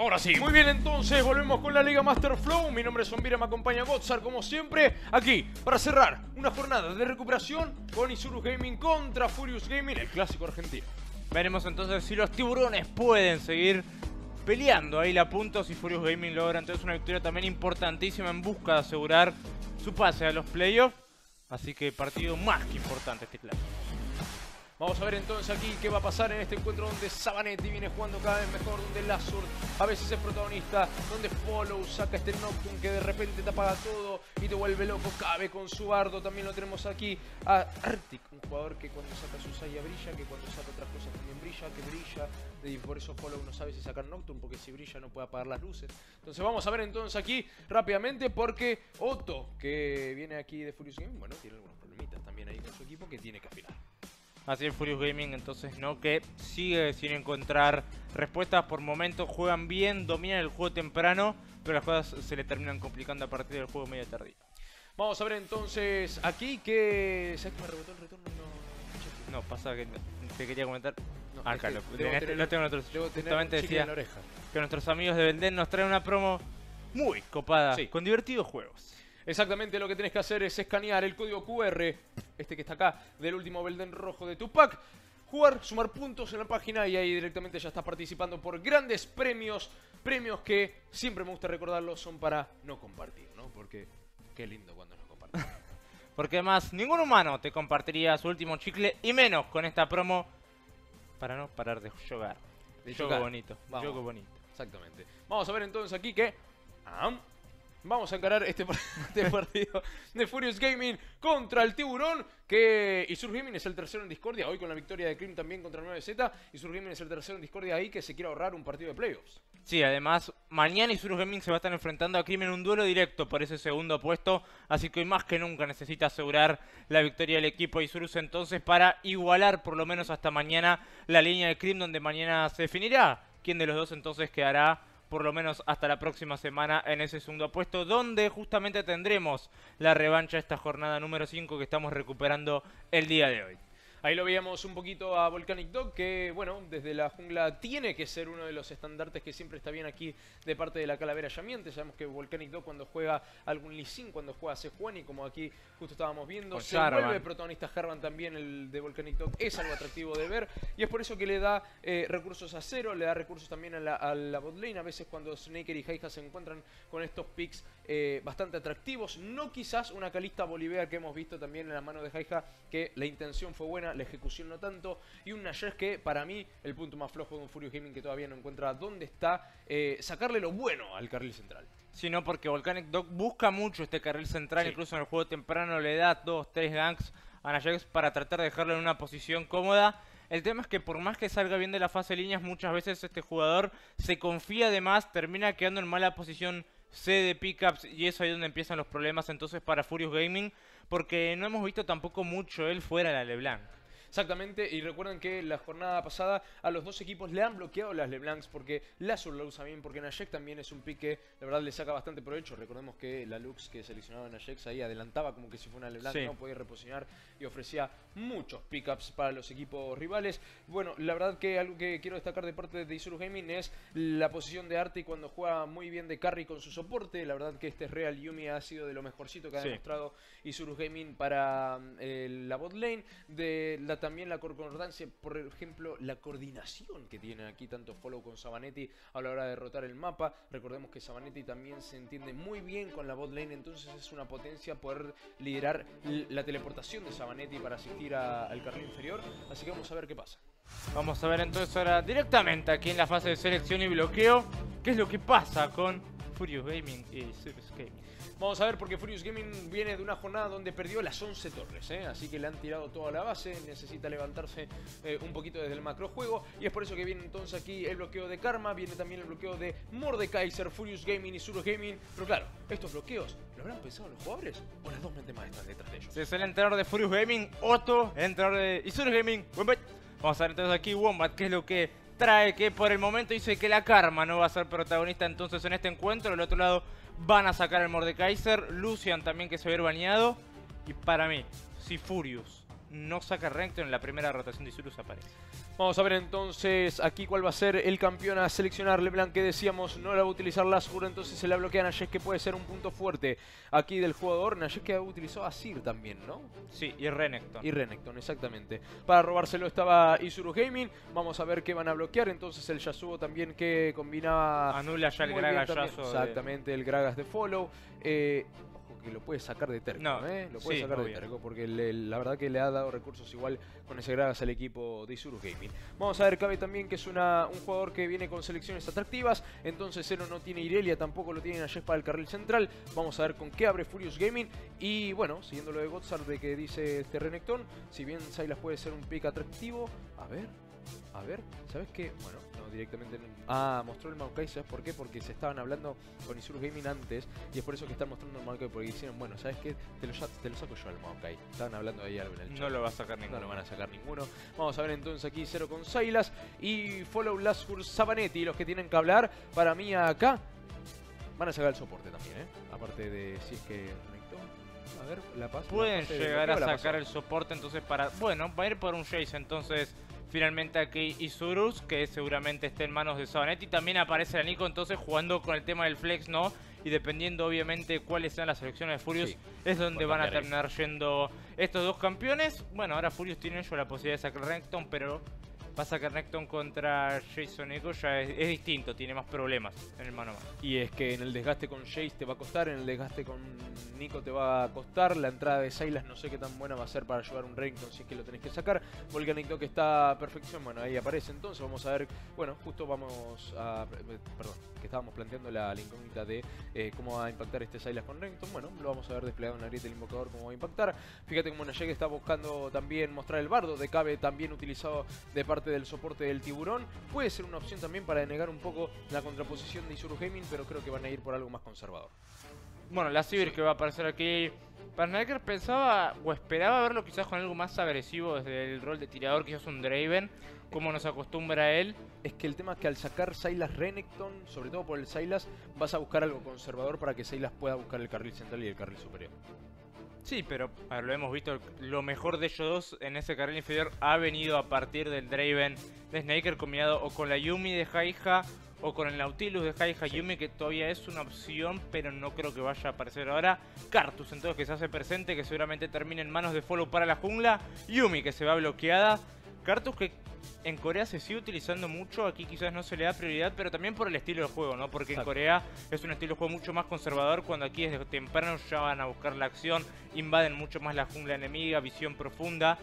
Ahora sí, muy bien entonces, volvemos con la Liga Master Flow. Mi nombre es Zombira, me acompaña Gotzar como siempre. Aquí, para cerrar, una jornada de recuperación con Isurus Gaming contra Furious Gaming, el clásico argentino. Veremos entonces si los tiburones pueden seguir peleando ahí la punta si Furious Gaming logra entonces una victoria también importantísima en busca de asegurar su pase a los playoffs. Así que partido más que importante este clásico. Vamos a ver entonces aquí qué va a pasar en este encuentro donde Sabanetti viene jugando cada vez mejor, donde Lazur a veces es protagonista, donde Follow saca este Nocturne que de repente te apaga todo y te vuelve loco. Cabe con su bardo, también lo tenemos aquí a Arctic, un jugador que cuando saca su saya brilla, que cuando saca otras cosas también brilla, que brilla. Y por eso Follow no sabe si sacar Nocturne, porque si brilla no puede apagar las luces. Entonces vamos a ver entonces aquí rápidamente porque Otto, que viene aquí de Furious Game, bueno, tiene algunos problemitas también ahí con su equipo que tiene que afinar. Así Furious Gaming entonces no que sigue sin encontrar respuestas por momentos. Juegan bien, dominan el juego temprano, pero las cosas se le terminan complicando a partir del juego medio tardío. Vamos a ver entonces aquí que... ¿Sabes que me rebotó el retorno? No, pasa que te quería comentar. No, este, tengo otro... justamente decía que nuestros amigos de Vendén nos traen una promo muy copada, con divertidos juegos. Exactamente lo que tienes que hacer es escanear el código QR, este que está acá, del último Belden rojo de tu pack. Jugar, sumar puntos en la página y ahí directamente ya estás participando por grandes premios. Premios que siempre me gusta recordarlos son para no compartir, ¿no? Porque qué lindo cuando nos comparten. Porque además, ningún humano te compartiría su último chicle y menos con esta promo para no parar de jugar. juego bonito. Juego bonito. Exactamente. Vamos a ver entonces aquí que... Vamos a encarar este, este, partido de Furious Gaming contra el Tiburón. Que Isur Gaming es el tercero en discordia. Hoy con la victoria de Krim también contra el 9Z. Isur Gaming es el tercero en discordia ahí que se quiere ahorrar un partido de playoffs. Sí, además, mañana Isur Gaming se va a estar enfrentando a Krim en un duelo directo por ese segundo puesto. Así que hoy más que nunca necesita asegurar la victoria del equipo Isurus entonces para igualar por lo menos hasta mañana la línea de Krim donde mañana se definirá quién de los dos entonces quedará por lo menos hasta la próxima semana en ese segundo puesto, donde justamente tendremos la revancha esta jornada número 5 que estamos recuperando el día de hoy. Ahí lo veíamos un poquito a Volcanic Dog, que bueno, desde la jungla tiene que ser uno de los estandartes que siempre está bien aquí de parte de la calavera llameante. Sabemos que Volcanic Dog cuando juega algún Lee Sin, cuando juega Sejuani, como aquí justo estábamos viendo, se vuelve protagonista Herman también, el de Volcanic Dog es algo atractivo de ver. Y es por eso que le da eh, recursos a cero, le da recursos también a la, a la botlane. A veces cuando Snaker y Heija se encuentran con estos picks eh, bastante atractivos. No quizás una Calista Bolivea que hemos visto también en la mano de Jaija, que la intención fue buena, la ejecución no tanto. Y un Nayesh que para mí el punto más flojo de un Furious Gaming que todavía no encuentra dónde está eh, sacarle lo bueno al carril central. Sino porque Volcanic Dog busca mucho este carril central, incluso en el juego temprano le da 2, 3 ganks a Nayex para tratar de dejarlo en una posición cómoda. El tema es que por más que salga bien de la fase de líneas, muchas veces este jugador se confía de más, termina quedando en mala posición C de pickups y eso ahí donde empiezan los problemas entonces para Furious Gaming, porque no hemos visto tampoco mucho él fuera de la LeBlanc. Exactamente, y recuerden que la jornada pasada a los dos equipos le han bloqueado las LeBlancs porque la la usa bien, porque Najek también es un pique la verdad le saca bastante provecho. Recordemos que la Lux que seleccionaba Najek ahí adelantaba como que si fuera una LeBlanc, no podía reposicionar y ofrecía muchos pickups para los equipos rivales. Bueno, la verdad que algo que quiero destacar de parte de Isuru Gaming es la posición de Arti cuando juega muy bien de carry con su soporte. La verdad que este Real Yumi ha sido de lo mejorcito que ha demostrado Isuru Gaming para eh, la bot lane. De la también la concordancia, por ejemplo, la coordinación que tienen aquí tanto Follow con Sabanetti a la hora de derrotar el mapa. Recordemos que Sabanetti también se entiende muy bien con la bot lane, entonces es una potencia poder liderar la teleportación de Sabanetti para asistir al carril inferior. Así que vamos a ver qué pasa. Vamos a ver entonces ahora directamente aquí en la fase de selección y bloqueo qué es lo que pasa con Furious Gaming y eh, Surus Gaming. Vamos a ver, porque Furious Gaming viene de una jornada donde perdió las 11 torres, eh, así que le han tirado toda la base, necesita levantarse eh, un poquito desde el macrojuego, y es por eso que viene entonces aquí el bloqueo de Karma, viene también el bloqueo de Mordekaiser, Furious Gaming y Surus Gaming, pero claro, estos bloqueos, ¿lo habrán pensado los jugadores? O las dos mentes más detrás de ellos. Es el entrenador de Furious Gaming, Otto, entrenador de Surus Gaming, Wombat. Vamos a ver entonces aquí Wombat, qué es lo que trae que por el momento dice que la Karma no va a ser protagonista entonces en este encuentro. Del otro lado van a sacar el Mordekaiser, Lucian también que se ve bañado. Y para mí, si Furious no saca recto en la primera rotación de Isurus aparece. Vamos a ver entonces aquí cuál va a ser el campeón a seleccionar. Leblanc que decíamos no la va a utilizar Lazur, entonces se la bloquea a es que puede ser un punto fuerte aquí del jugador. Nayes, que utilizó a Sir también, ¿no? Sí, y Renekton. Y Renekton, exactamente. Para robárselo estaba Isuru Gaming. Vamos a ver qué van a bloquear. Entonces el Yasuo también que combinaba... Anula ya el Gragas Yasuo. Exactamente, el Gragas de Follow. Eh, que lo puede sacar de terco. ¿eh? Lo puede sacar de terco porque la verdad que le ha dado recursos igual con ese gragas al equipo de Isurus Gaming. Vamos a ver, Cabe también que es una, un jugador que viene con selecciones atractivas. Entonces cero no tiene Irelia, tampoco lo tienen a para el carril central. Vamos a ver con qué abre Furious Gaming. Y bueno, siguiendo lo de Gotzar de que dice este Renekton, si bien Sailas puede ser un pick atractivo, a ver, a ver, ¿sabes qué? Bueno, directamente en... Ah, mostró el Maokai, ¿sabes por qué? Porque se estaban hablando con Isurus Gaming antes y es por eso que están mostrando el Maokai, porque dijeron, bueno, ¿sabes qué? Te lo, saco yo al Maokai. Estaban hablando ahí algo en No lo va a sacar ninguno. No lo van a sacar ninguno. Vamos a ver entonces aquí Cero con sailas y Follow Lazur Sabanetti, los que tienen que hablar. Para mí acá van a sacar el soporte también, ¿eh? Aparte de si es que a ver, la paso. Pueden llegar a sacar el soporte entonces para... Bueno, va a ir por un Jace entonces Finalmente aquí Isurus, que seguramente esté en manos de Sabanetti. También aparece la Nico, entonces jugando con el tema del flex, ¿no? Y dependiendo obviamente cuáles sean las selecciones de Furious, es donde van a terminar yendo estos dos campeones. Bueno, ahora Furious tiene la posibilidad de sacar Renekton, pero Pasa que contra Jason Echo ya es, distinto, tiene más problemas en el mano a Y es que en el desgaste con Jace te va a costar, en el desgaste con Nico te va a costar. La entrada de Silas no sé qué tan buena va a ser para ayudar un Renekton si es que lo tenés que sacar. Volcanic que está a perfección, bueno, ahí aparece. Entonces vamos a ver, bueno, justo vamos a... Perdón, que estábamos planteando la, incógnita de eh, cómo va a impactar este Silas con Renekton. Bueno, lo vamos a ver desplegado en la grieta del invocador cómo va a impactar. Fíjate cómo Nayeg está buscando también mostrar el bardo de Cabe también utilizado de parte del soporte del tiburón. Puede ser una opción también para denegar un poco la contraposición de Isuru Gaming, pero creo que van a ir por algo más conservador. Bueno, la cibir que va a aparecer aquí. Pernacker pensaba o esperaba verlo quizás con algo más agresivo desde el rol de tirador, quizás un Draven, como nos acostumbra él. Es que el tema es que al sacar Silas Renekton, sobre todo por el Silas, vas a buscar algo conservador para que Silas pueda buscar el carril central y el carril superior. Sí, pero lo hemos visto, lo mejor de ellos dos en ese carril inferior ha venido a partir del Draven de Snaker combinado o con la Yumi de Haiha o con el Nautilus de Haiha Yumi que todavía es una opción pero no creo que vaya a aparecer ahora. Cartus entonces que se hace presente que seguramente termine en manos de Follow para la jungla. Yumi que se va bloqueada Cartus que en Corea se sigue utilizando mucho, aquí quizás no se le da prioridad, pero también por el estilo de juego, ¿no? Porque en Corea es un estilo de juego mucho más conservador, cuando aquí desde temprano ya van a buscar la acción, invaden mucho más la jungla enemiga, visión profunda.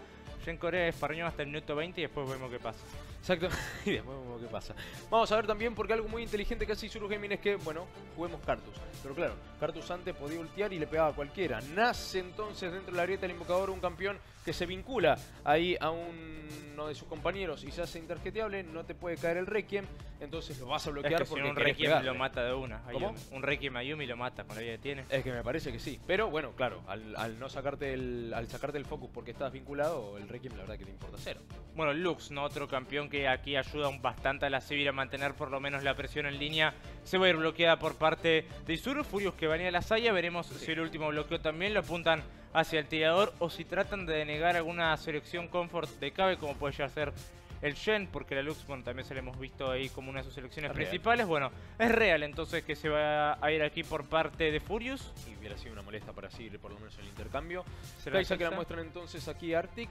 Ya en Corea es hasta el minuto 20 y después vemos qué pasa. Exacto. y después vemos qué pasa. Vamos a ver también porque algo muy inteligente que hace Isuru es que, bueno, juguemos Cartus. Pero claro, Cartus antes podía ultear y le pegaba a cualquiera. Nace entonces dentro de la grieta del invocador un campeón que se vincula ahí a uno de sus compañeros y se hace interjeteable, no te puede caer el Requiem, entonces lo vas a bloquear porque un Requiem lo mata de una. ¿Cómo? Un Requiem a Yumi lo mata con la vida tiene. Es que me parece que sí, pero bueno, claro, al, no sacarte el al sacarte el focus porque estás vinculado, el Requiem la verdad que te importa cero. Bueno, Lux, no otro campeón que aquí ayuda bastante a la Sibir a mantener por lo menos la presión en línea. Se va a ir bloqueada por parte de Isuru, Furios que va a a la Saya. Veremos si el último bloqueo también lo apuntan hacia el tirador o si tratan de denegar alguna selección comfort de Cabe como puede ya ser el Shen, porque la Lux, también se la hemos visto ahí como una de sus selecciones principales. Bueno, es real entonces que se va a ir aquí por parte de Furious. Y hubiera sido una molesta para seguir por lo menos el intercambio. Kaisa que la muestran entonces aquí Arctic.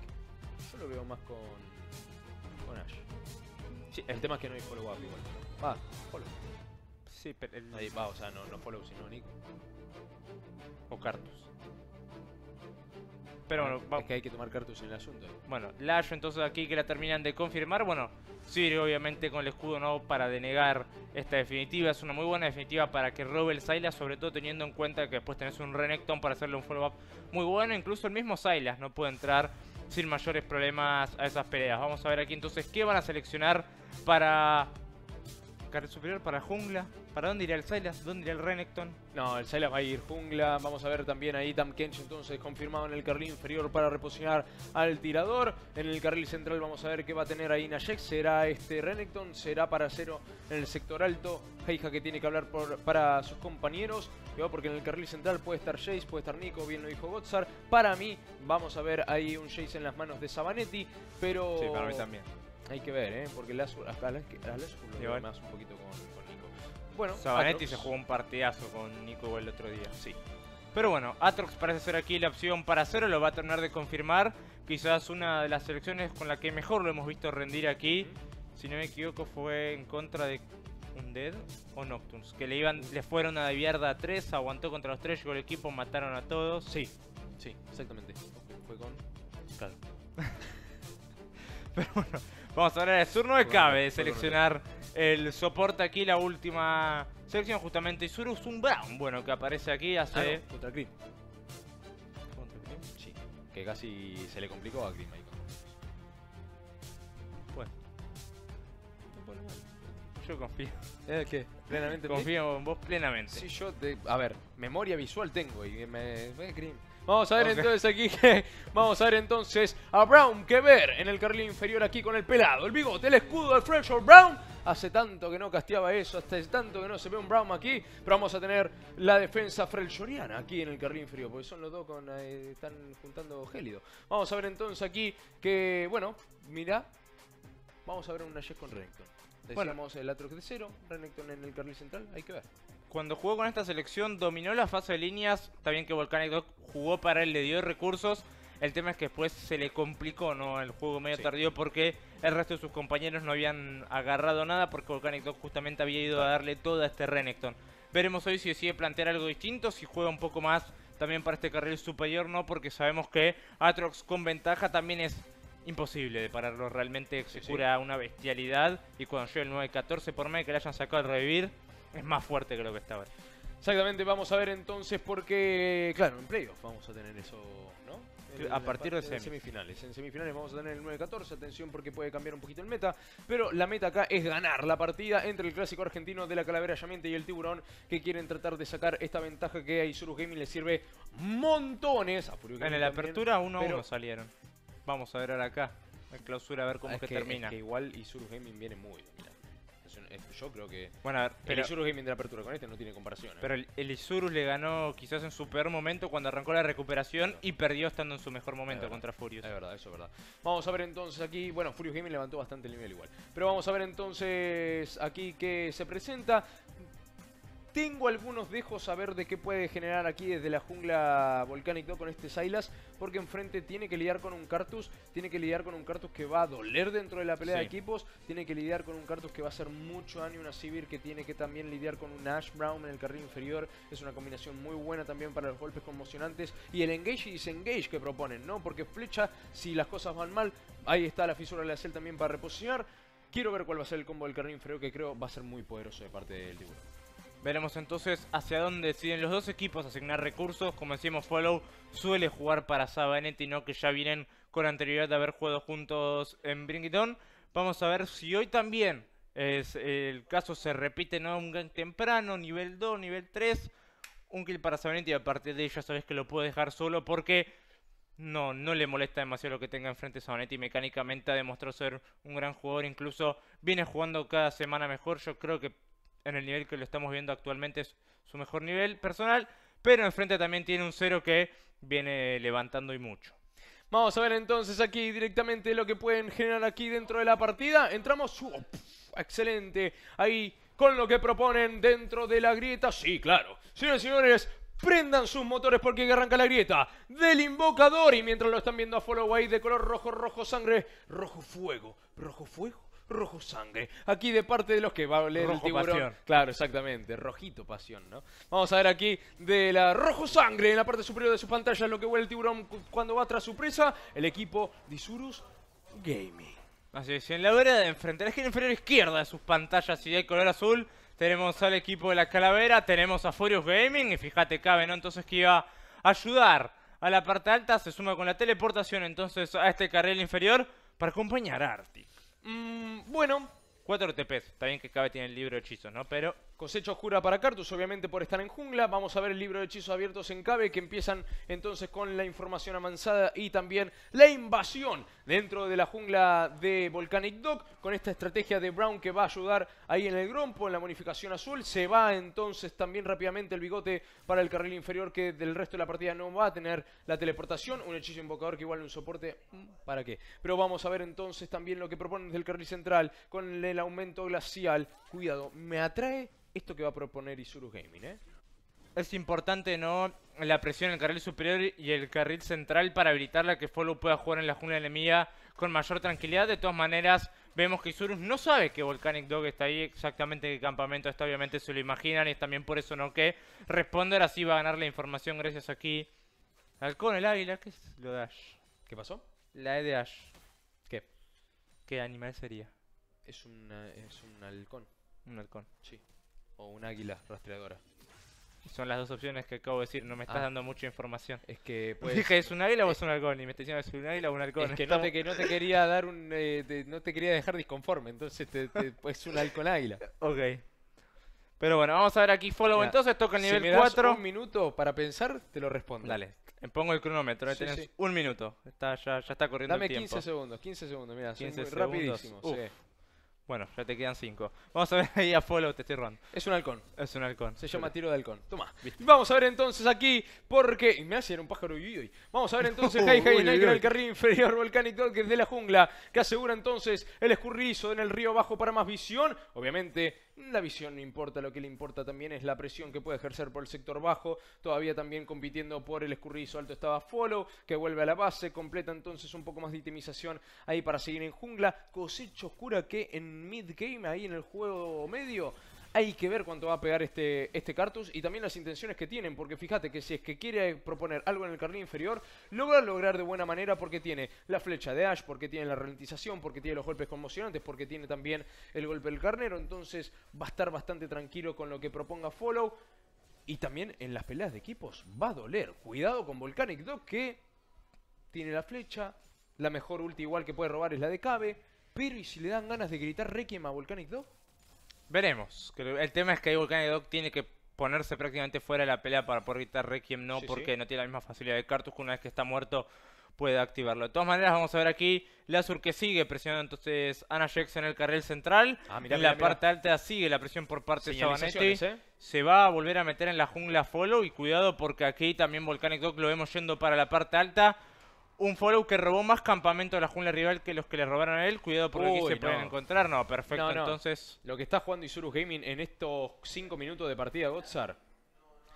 Yo lo veo más con el tema es que no hay follow up igual. Va, follow. Sí, pero va, o sea, no, no follow, sino Nick. O Cartus. Pero bueno, vamos... Es que hay que tomar Cartus en el asunto. Bueno, Lash entonces aquí que la terminan de confirmar. Bueno, sirve obviamente con el escudo no para denegar esta definitiva. Es una muy buena definitiva para que robe el Silas, sobre todo teniendo en cuenta que después tenés un Renekton para hacerle un follow-up muy bueno. Incluso el mismo Silas no puede entrar sin mayores problemas a esas peleas. Vamos a ver aquí entonces qué van a seleccionar para Carril superior para jungla. ¿Para dónde irá el Silas? ¿Dónde irá el Renekton? No, el Silas va a ir jungla. Vamos a ver también ahí Tam Kench entonces confirmado en el carril inferior para reposicionar al tirador. En el carril central vamos a ver qué va a tener ahí Nayek. Será este Renekton, será para cero en el sector alto. Heija que tiene que hablar para sus compañeros. Porque en el carril central puede estar Jace, puede estar Nico, bien lo dijo Gotzar Para mí vamos a ver ahí un Jace en las manos de Sabanetti. Pero... Sí, para mí también. Hay que ver, ¿eh? Porque las hasta que lo más un poquito con, Nico. Bueno, Sabanetti se jugó un partidazo con Nico el otro día. Sí. Pero bueno, Atrox parece ser aquí la opción para cero. lo va a terminar de confirmar. Quizás una de las selecciones con la que mejor lo hemos visto rendir aquí. Si no me equivoco, fue en contra de Undead o Nocturns Que le iban, le fueron a de mierda a tres. aguantó contra los tres. llegó el equipo, mataron a todos. Sí, sí, exactamente. Fue con. Claro. Pero bueno, Vamos a ver Sur turno de Cabe seleccionar el soporte aquí, la última selección justamente. Y un Brown, bueno, que aparece aquí hace... Ah, contra Cream. ¿Contra Sí. Que casi se le complicó a Cream ahí. Bueno. Yo confío. ¿Es ¿Eh, qué? ¿Plenamente? Confío en vos plenamente. Sí, yo... A ver, memoria visual tengo y me... Vamos a ver entonces aquí que vamos a ver entonces a Brown que ver en el carril inferior aquí con el pelado, el bigote, el escudo del Fresher Brown. Hace tanto que no casteaba eso, hace tanto que no se ve un Brown aquí, pero vamos a tener la defensa frelshoriana aquí en el carril inferior, porque son los dos con eh, están juntando gélido. Vamos a ver entonces aquí que, bueno, mira, vamos a ver una Jess con Renekton. Decíamos el Atroc de cero, Renekton en el carril central, hay que ver cuando jugó con esta selección dominó la fase de líneas. También que Volcanic Dog jugó para él, le dio recursos. El tema es que después se le complicó ¿no? el juego medio tardío porque el resto de sus compañeros no habían agarrado nada porque Volcanic Dog justamente había ido a darle todo a este Renekton. Veremos hoy si decide plantear algo distinto, si juega un poco más también para este carril superior, no porque sabemos que Atrox con ventaja también es imposible de pararlo. Realmente se cura una bestialidad y cuando llega el 9-14 por medio que le hayan sacado al revivir es más fuerte que lo que estaba. Exactamente, vamos a ver entonces por qué... claro, en playoff vamos a tener eso, ¿no? a partir de, semifinales. En semifinales vamos a tener el 9-14, atención porque puede cambiar un poquito el meta, pero la meta acá es ganar la partida entre el clásico argentino de la Calavera llamiente y el Tiburón, que quieren tratar de sacar esta ventaja que a Isurus Gaming le sirve montones. en la apertura 1-1 salieron. Vamos a ver ahora acá, La clausura, a ver cómo ah, es que, termina. que igual Isurus Gaming viene muy bien yo creo que bueno, a el Isurus Gaming de la apertura con este no tiene comparación. Pero el, Isurus le ganó quizás en su peor momento cuando arrancó la recuperación y perdió estando en su mejor momento contra Furious. Es verdad, eso es verdad. Vamos a ver entonces aquí, bueno, Furious Gaming levantó bastante el nivel igual. Pero vamos a ver entonces aquí que se presenta. Tengo algunos dejos a ver de qué puede generar aquí desde la jungla Volcanic con este Silas, porque enfrente tiene que lidiar con un Cartus, tiene que lidiar con un Cartus que va a doler dentro de la pelea de equipos, tiene que lidiar con un Cartus que va a hacer mucho daño, una Sivir que tiene que también lidiar con un Ash Brown en el carril inferior, es una combinación muy buena también para los golpes conmocionantes, y el engage y disengage que proponen, ¿no? Porque flecha, si las cosas van mal, ahí está la fisura de la cel también para reposicionar, Quiero ver cuál va a ser el combo del carril inferior que creo va a ser muy poderoso de parte del tiburón. Veremos entonces hacia dónde deciden los dos equipos asignar recursos. Como decimos, Follow suele jugar para Sabanetti, no que ya vienen con anterioridad de haber jugado juntos en Bring Vamos a ver si hoy también es, el caso se repite, no un gank temprano, nivel 2, nivel 3. Un kill para Sabanetti y a partir de ahí ya sabes que lo puede dejar solo porque no, no le molesta demasiado lo que tenga enfrente Sabanetti. Mecánicamente ha demostrado ser un gran jugador. Incluso viene jugando cada semana mejor. Yo creo que en el nivel que lo estamos viendo actualmente es su mejor nivel personal, pero enfrente también tiene un cero que viene levantando y mucho. Vamos a ver entonces aquí directamente lo que pueden generar aquí dentro de la partida. Entramos... Uh, excelente. Ahí con lo que proponen dentro de la grieta. Sí, claro. Señoras y señores, prendan sus motores porque arranca la grieta del invocador. Y mientras lo están viendo a Follow ahí de color rojo, rojo sangre, rojo fuego. ¿Rojo fuego? rojo sangre. Aquí de parte de los que va a oler el tiburón. Claro, exactamente, rojito pasión, ¿no? Vamos a ver aquí de la rojo sangre en la parte superior de su pantalla lo que huele el tiburón cuando va tras su presa, el equipo Disurus Gaming. Así es, en la vereda de enfrente, la esquina inferior izquierda de sus pantallas y hay color azul, tenemos al equipo de la calavera, tenemos a Furious Gaming y fíjate cabe, ¿no? Entonces que iba a ayudar a la parte alta, se suma con la teleportación entonces a este carril inferior para acompañar a arti Mm, bueno, 4 TPs. Está bien que cada tiene el libro de ¿no? Pero Cosecha oscura para Cartus, obviamente por estar en jungla. Vamos a ver el libro de hechizos abiertos en Cabe, que empiezan entonces con la información avanzada y también la invasión dentro de la jungla de Volcanic Dog, con esta estrategia de Brown que va a ayudar ahí en el grompo, en la bonificación azul. Se va entonces también rápidamente el bigote para el carril inferior, que del resto de la partida no va a tener la teleportación. Un hechizo invocador que igual un soporte, mm, ¿para qué? Pero vamos a ver entonces también lo que proponen desde el carril central, con el aumento glacial cuidado, me atrae esto que va a proponer Isurus Gaming, ¿eh? Es importante, ¿no? La presión en el carril superior y el carril central para habilitarla. la que Follow pueda jugar en la jungla enemiga con mayor tranquilidad. De todas maneras, vemos que Isurus no sabe que Volcanic Dog está ahí exactamente qué campamento está. Obviamente se lo imaginan y es también por eso, ¿no? Que responder así va a ganar la información gracias aquí Halcón, el águila, ¿Qué es lo de Ash. ¿Qué pasó? La E de Ash. ¿Qué? ¿Qué animal sería? Es, es un halcón. Un halcón. Sí. O un águila rastreadora. Son las dos opciones que acabo de decir, no me estás ah. dando mucha información. Es que pues, Dije, ¿es un águila o es eh, un halcón? Y me estás diciendo, ¿es un águila o un halcón? Es que, no te, quería dar un... Eh, no te quería dejar disconforme, entonces te, es un halcón águila. ok. Pero bueno, vamos a ver aquí follow entonces, toca el nivel si 4. un minuto para pensar, te lo respondo. Dale, eh, pongo el cronómetro, Ahí tenés un minuto. Está, ya, ya está corriendo Dame el tiempo. Dame 15 segundos, 15 segundos, mira, 15 segundos. rapidísimo. Bueno, ya te quedan cinco. Vamos a ver ahí a Follow, te estoy robando. Es un halcón. Es un halcón. Se llama tiro de halcón. Toma. Vamos a ver entonces aquí, porque... Me hace un pájaro vivido. Vamos a ver entonces hay, hay en el carril inferior Volcanic es de la jungla, que asegura entonces el escurrizo en el río bajo para más visión. Obviamente la visión no importa, lo que le importa también es la presión que puede ejercer por el sector bajo. Todavía también compitiendo por el escurridizo alto estaba Follow, que vuelve a la base, completa entonces un poco más de itemización ahí para seguir en jungla. Cosecha oscura que en mid game, ahí en el juego medio, hay que ver cuánto va a pegar este, este Cartus y también las intenciones que tienen, porque fíjate que si es que quiere proponer algo en el carril inferior, Logra lograr de buena manera porque tiene la flecha de Ash, porque tiene la ralentización, porque tiene los golpes conmocionantes, porque tiene también el golpe del carnero, entonces va a estar bastante tranquilo con lo que proponga Follow. Y también en las peleas de equipos va a doler. Cuidado con Volcanic Dog que tiene la flecha. La mejor ulti igual que puede robar es la de Cabe. Pero ¿y si le dan ganas de gritar Requiem a Volcanic Dog? Veremos. El tema es que Volcanic Dog tiene que ponerse prácticamente fuera de la pelea para poder quitar Requiem no, porque no tiene la misma facilidad de Cartus que una vez que está muerto puede activarlo. De todas maneras, vamos a ver aquí Lazur que sigue presionando entonces Ana Jackson en el carril central. Ah, en la parte alta sigue la presión por parte de Sabanetti. ¿eh? Se va a volver a meter en la jungla follow y cuidado porque aquí también Volcanic Dog lo vemos yendo para la parte alta. Un follow que robó más campamento de la jungla rival que los que le robaron a él. Cuidado porque aquí se pueden encontrar. No, perfecto. Entonces. Lo que está jugando Isurus Gaming en estos 5 minutos de partida, Gotzar.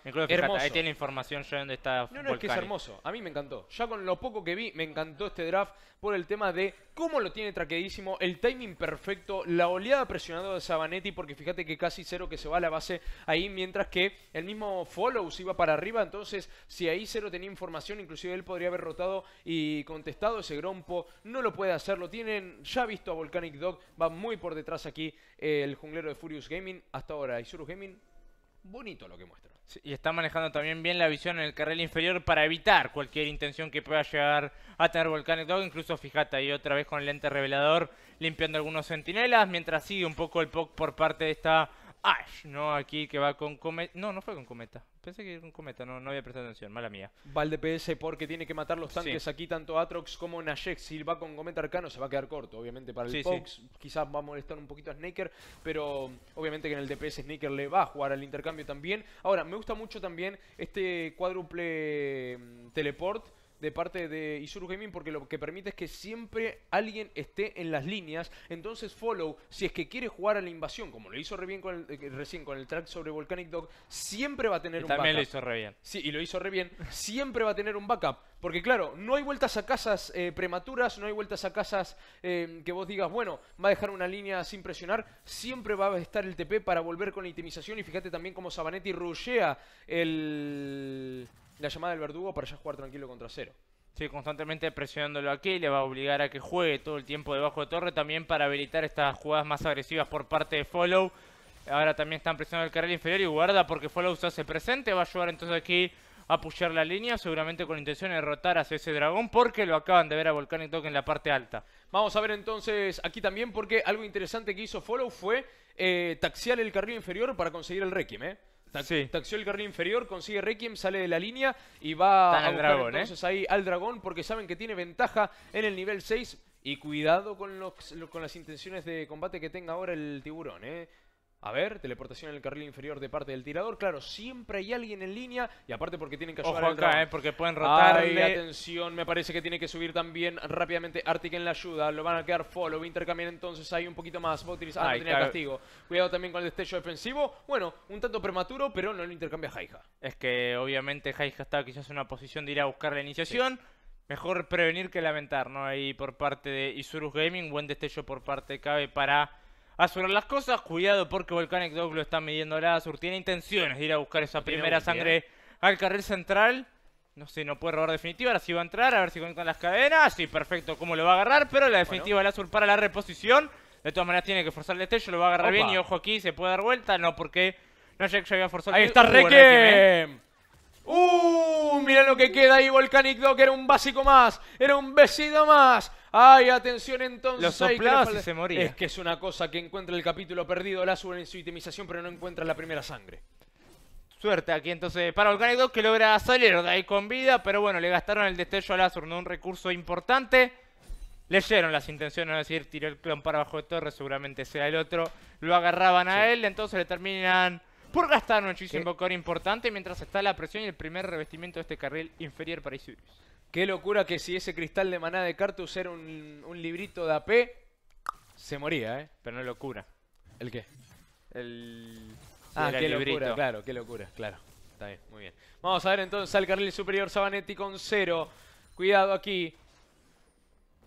Incluso, fíjate, ahí tiene información ya donde está No, no, es que es hermoso. A mí me encantó. Ya con lo poco que vi, me encantó este draft por el tema de cómo lo tiene traqueadísimo, el timing perfecto, la oleada presionada de Sabanetti, porque fíjate que casi cero que se va a la base ahí, mientras que el mismo Follows iba para arriba. Entonces, si ahí cero tenía información, inclusive él podría haber rotado y contestado ese grompo. No lo puede hacer, lo tienen ya visto a Volcanic Dog. Va muy por detrás aquí el junglero de Furious Gaming. Hasta ahora, Isurus Gaming bonito lo que muestra. y está manejando también bien la visión en el carril inferior para evitar cualquier intención que pueda llegar a tener Volcanic Dog. Incluso fíjate ahí otra vez con el lente revelador limpiando algunos centinelas. Mientras sigue un poco el POC por parte de esta Ash, ¿no? Aquí que va con Cometa. No, no fue con Cometa. Pensé que era un cometa, no, había prestado atención, mala mía. Va el DPS porque tiene que matar los tanques aquí, tanto Atrox como Najek. Si va con Cometa Arcano se va a quedar corto, obviamente, para el Quizás va a molestar un poquito a Snaker, pero obviamente que en el DPS Sneaker le va a jugar al intercambio también. Ahora, me gusta mucho también este cuádruple mm, teleport de parte de Isuru Gaming porque lo que permite es que siempre alguien esté en las líneas. Entonces Follow, si es que quiere jugar a la invasión, como lo hizo re bien eh, recién con el track sobre Volcanic Dog, siempre va a tener un backup. También lo hizo re bien. Sí, y lo hizo re bien. Siempre va a tener un backup. Porque claro, no hay vueltas a casas eh, prematuras, no hay vueltas a casas eh, que vos digas, bueno, va a dejar una línea sin presionar, siempre va a estar el TP para volver con la itemización y fíjate también cómo Sabanetti rushea el... la llamada del verdugo para ya jugar tranquilo contra cero. Sí, constantemente presionándolo aquí, le va a obligar a que juegue todo el tiempo debajo de torre también para habilitar estas jugadas más agresivas por parte de Follow. Ahora también están presionando el carril inferior y guarda porque Follow se hace presente, va a ayudar entonces aquí a la línea, seguramente con intención de derrotar a ese dragón, porque lo acaban de ver a Volcanic toque en la parte alta. Vamos a ver entonces aquí también, porque algo interesante que hizo Follow fue eh, taxiar el carril inferior para conseguir el Requiem, ¿eh? Taxió el carril inferior, consigue Requiem, sale de la línea y va al dragón, ¿eh? entonces ahí al dragón porque saben que tiene ventaja en el nivel 6 y cuidado con, los, con las intenciones de combate que tenga ahora el tiburón, ¿eh? A ver, teleportación en el carril inferior de parte del tirador. Claro, siempre hay alguien en línea. Y aparte porque tienen que ayudar Ojo acá, eh, porque pueden rotar. atención, me parece que tiene que subir también rápidamente Arctic en la ayuda. Lo van a quedar follow. Intercambiar entonces ahí un poquito más. Va a utilizar... castigo. Cuidado también con el destello defensivo. Bueno, un tanto prematuro, pero no lo intercambia Jaija. Es que obviamente Jaija estaba quizás en una posición de ir a buscar la iniciación. Mejor prevenir que lamentar, ¿no? Ahí por parte de Isurus Gaming. Buen destello por parte de Cabe para Azur, las cosas, cuidado porque Volcanic Dog lo está midiendo la Azur tiene intenciones de ir a buscar esa primera sangre al carril central. No sé, no puede robar definitiva. Ahora sí va a entrar, a ver si conectan las cadenas. Sí, perfecto, cómo lo va a agarrar. Pero la definitiva bueno. Azur para la reposición. De todas maneras tiene que forzar el destello, lo va a agarrar bien. Y ojo aquí, se puede dar vuelta. No, porque no ya había forzado. Ahí está Requiem. ¿eh? ¡Uh! Mirá lo que queda ahí, Volcanic Dog. Era un básico más, era un besito más. Ay, atención entonces. Los se moría. Es que es una cosa que encuentra el capítulo perdido, la en su itemización, pero no encuentra la primera sangre. Suerte aquí entonces para Volcanic 2 que logra salir de ahí con vida, pero bueno, le gastaron el destello a Azur, ¿no? un recurso importante. Leyeron las intenciones, es decir, tiró el clon para abajo de torre, seguramente sea el otro. Lo agarraban a él, entonces le terminan por gastar un hechizo invocador importante mientras está la presión y el primer revestimiento de este carril inferior para Isurius. Qué locura que si ese cristal de maná de Cartus era un, librito de AP, se moría, ¿eh? Pero no es locura. ¿El qué? El... Ah, qué locura, claro, qué locura, claro. Está bien, muy bien. Vamos a ver entonces al carril superior Sabanetti con cero. Cuidado aquí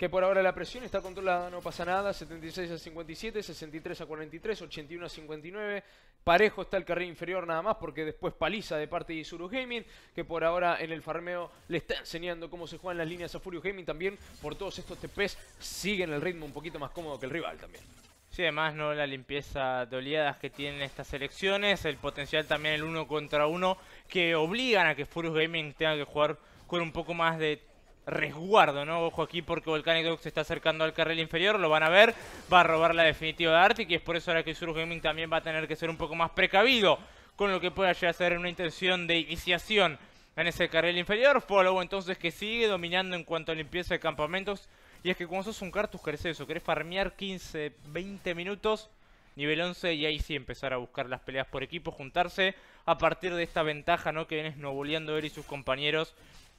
que por ahora la presión está controlada, no pasa nada, 76 a 57, 63 a 43, 81 a 59, parejo está el carril inferior nada más porque después paliza de parte de Isuru Gaming, que por ahora en el farmeo le está enseñando cómo se juegan las líneas a Furio Gaming también, por todos estos TPs siguen el ritmo un poquito más cómodo que el rival también. Sí, además no la limpieza de oleadas que tienen estas selecciones, el potencial también el uno contra uno que obligan a que Furious Gaming tenga que jugar con un poco más de resguardo, ¿no? Ojo aquí porque Volcanic se está acercando al carril inferior, lo van a ver, va a robar la definitiva de Arctic y es por eso ahora que Sur Gaming también va a tener que ser un poco más precavido con lo que pueda llegar a ser una intención de iniciación en ese carril inferior. Follow entonces que sigue dominando en cuanto a limpieza de campamentos y es que cuando sos un Cartus querés eso, querés farmear 15, 20 minutos nivel 11 y ahí sí empezar a buscar las peleas por equipo, juntarse a partir de esta ventaja ¿no? que viene a él y sus compañeros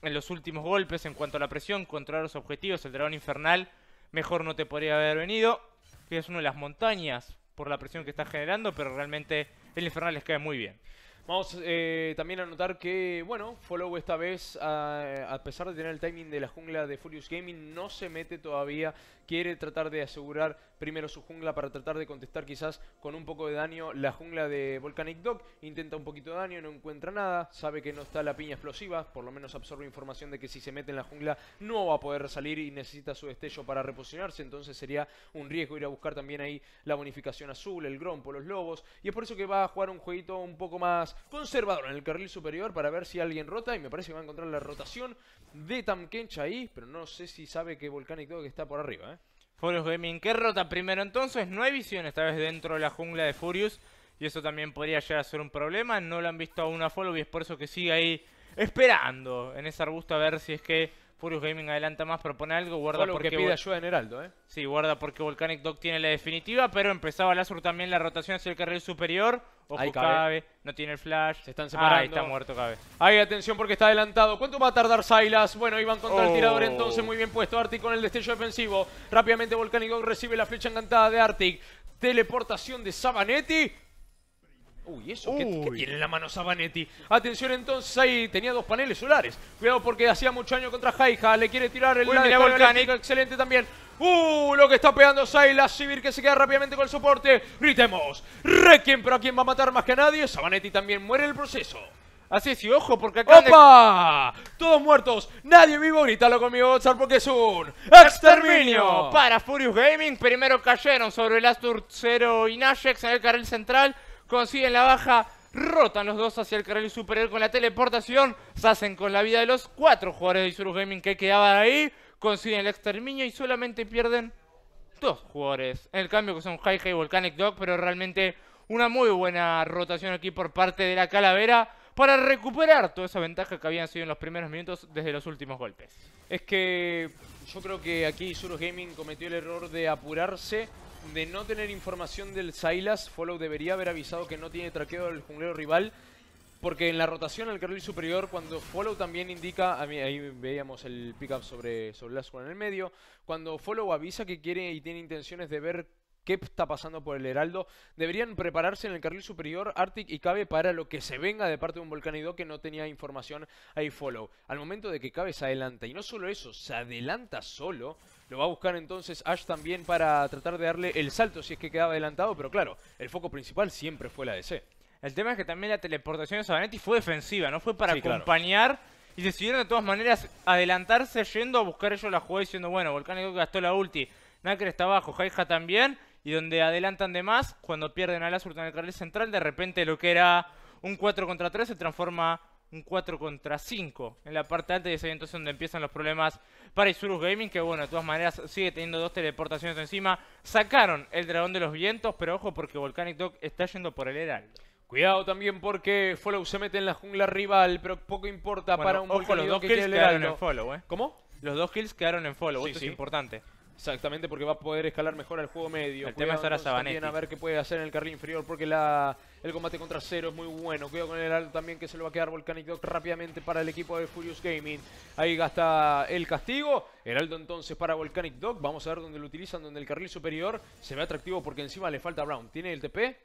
en los últimos golpes en cuanto a la presión, contra los objetivos, el dragón infernal, mejor no te podría haber venido. Que es una de las montañas por la presión que está generando, pero realmente el infernal les cae muy bien. Vamos eh, también a notar que, bueno, Follow esta vez, a, a, pesar de tener el timing de la jungla de Furious Gaming, no se mete todavía quiere tratar de asegurar primero su jungla para tratar de contestar quizás con un poco de daño la jungla de Volcanic Dog. Intenta un poquito de daño, no encuentra nada, sabe que no está la piña explosiva, por lo menos absorbe información de que si se mete en la jungla no va a poder salir y necesita su destello para reposicionarse, entonces sería un riesgo ir a buscar también ahí la bonificación azul, el grompo, los lobos, y es por eso que va a jugar un jueguito un poco más conservador en el carril superior para ver si alguien rota, y me parece que va a encontrar la rotación de Tamkencha ahí, pero no sé si sabe que Volcanic Dog está por arriba, ¿eh? Furious Gaming que rota primero entonces, no hay visión esta vez dentro de la jungla de Furious y eso también podría llegar a ser un problema, no lo han visto aún a Follow y es por eso que sigue ahí esperando en ese arbusto a ver si es que Furious Gaming adelanta más, propone algo, guarda porque... pide ayuda en Heraldo, ¿eh? Sí, guarda porque Volcanic Dog tiene la definitiva, pero empezaba Lazur también la rotación hacia el carril superior. Ojo, cabe. no tiene el flash. Se están separando. Ahí está muerto, Cabe. Ahí, atención porque está adelantado. ¿Cuánto va a tardar Silas? Bueno, iban contra el oh. tirador entonces, muy bien puesto. Arctic con el destello defensivo. Rápidamente Volcanic Dog recibe la flecha encantada de Arctic. Teleportación de Sabanetti. Uy, eso, tiene en la mano Sabanetti? Atención entonces, ahí tenía dos paneles solares. Cuidado porque hacía mucho año contra Jaija. Le quiere tirar el volcánico. Excelente también. Uh, lo que está pegando la Sivir que se queda rápidamente con el soporte. Gritemos. Requiem, pero a quién va a matar más que a nadie. Sabanetti también muere en el proceso. Así es, ojo, porque acá... ¡Opa! Todos muertos, nadie vivo, grítalo conmigo, WhatsApp, porque es un... ¡Exterminio! Para Furious Gaming, primero cayeron sobre el Astur 0 y Nashex en el carril central consiguen la baja, rotan los dos hacia el carril superior con la teleportación, se hacen con la vida de los cuatro jugadores de Isurus Gaming que quedaban ahí, consiguen el exterminio y solamente pierden dos jugadores. En el cambio que son hi y Volcanic Dog, pero realmente una muy buena rotación aquí por parte de la Calavera para recuperar toda esa ventaja que habían sido en los primeros minutos desde los últimos golpes. Es que yo creo que aquí Isurus Gaming cometió el error de apurarse de no tener información del Silas, Follow debería haber avisado que no tiene traqueo del junglero rival. Porque en la rotación al carril superior, cuando Follow también indica, a mí, ahí veíamos el pickup sobre, sobre escuela en el medio, cuando Follow avisa que quiere y tiene intenciones de ver qué está pasando por el Heraldo, deberían prepararse en el carril superior Arctic y Cabe para lo que se venga de parte de un volcánido que no tenía información ahí Follow. Al momento de que Cabe se adelanta, y no solo eso, se adelanta solo, lo va a buscar entonces Ash también para tratar de darle el salto si es que quedaba adelantado, pero claro, el foco principal siempre fue la DC. El tema es que también la teleportación de Sabanetti fue defensiva, no fue para acompañar y decidieron de todas maneras adelantarse yendo a buscar ellos la jugada diciendo, bueno, Volcánico gastó la ulti, Nacre está abajo, Haija también, y donde adelantan de más, cuando pierden a Lazur en el carril central, de repente lo que era un 4 contra 3 se transforma un 4 contra 5 en la parte alta de ese ahí entonces donde empiezan los problemas para Isurus Gaming, que bueno, de todas maneras sigue teniendo dos teleportaciones encima. Sacaron el dragón de los vientos, pero ojo porque Volcanic Dog está yendo por el heraldo. Cuidado también porque Follow se mete en la jungla rival, pero poco importa para un ojo, los dos que kills quedaron en Follow, ¿eh? ¿Cómo? Los dos kills quedaron en Follow, eso es importante. Exactamente, porque va a poder escalar mejor al juego medio. El tema es ahora Sabanetti. a ver qué puede hacer en el carril inferior, porque la el combate contra cero es muy bueno. Cuidado con el Heraldo también que se lo va a quedar Volcanic Dog rápidamente para el equipo de Furious Gaming. Ahí gasta el castigo. Heraldo entonces para Volcanic Dog. Vamos a ver dónde lo utilizan, donde el carril superior se ve atractivo porque encima le falta Brown. ¿Tiene el TP?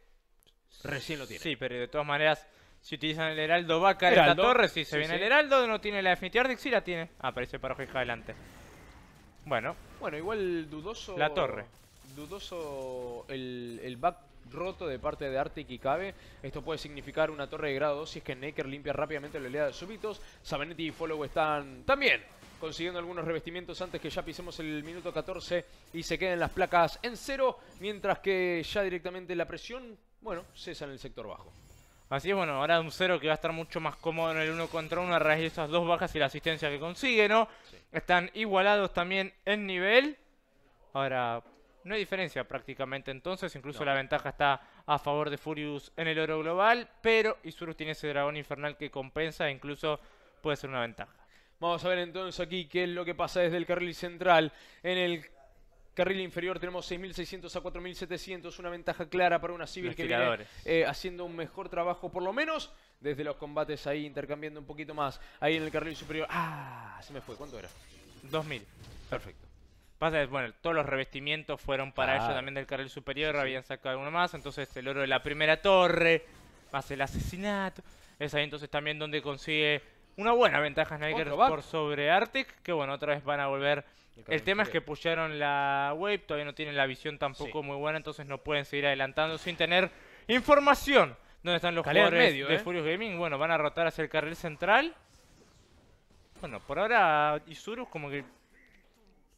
Recién lo tiene. Sí, pero de todas maneras... Si utilizan el Heraldo, va a caer la torre. Si se viene el Heraldo, no tiene la Definitive Ardix. Sí la tiene. aparece ah, para Ojeja adelante. Bueno. Bueno, igual dudoso... La torre. Dudoso el, el back roto de parte de Arte cabe Esto puede significar una torre de grado 2 si es que Naker limpia rápidamente la oleada de subitos. Sabenetti y Follow están también consiguiendo algunos revestimientos antes que ya pisemos el minuto 14 y se queden las placas en cero, mientras que ya directamente la presión, bueno, cesa en el sector bajo. Así es, bueno, ahora un cero que va a estar mucho más cómodo en el uno contra uno a raíz de esas dos bajas y la asistencia que consigue, ¿no? Están igualados también en nivel. Ahora no hay diferencia prácticamente entonces, incluso la ventaja está a favor de Furious en el oro global, pero Isurus tiene ese dragón infernal que compensa e incluso puede ser una ventaja. Vamos a ver entonces aquí qué es lo que pasa desde el carril central. En el carril inferior tenemos 6.600 a 4.700, una ventaja clara para una civil que viene eh, haciendo un mejor trabajo por lo menos desde los combates ahí, intercambiando un poquito más. Ahí en el carril superior. ¡Ah! Se me fue. ¿Cuánto era? 2.000. Perfecto. Pasa bueno, todos los revestimientos fueron para ellos también del carril superior, habían sacado uno más, entonces este, el oro de la primera torre, más el asesinato. Es ahí entonces también donde consigue una buena ventaja Snyder por sobre Arctic, que bueno, otra vez van a volver. El, tema es que pusieron la wave, todavía no tienen la visión tampoco muy buena, entonces no pueden seguir adelantando sin tener información. ¿Dónde están los jugadores de ¿eh? Furious Gaming? Bueno, van a rotar hacia el carril central. Bueno, por ahora Isurus como que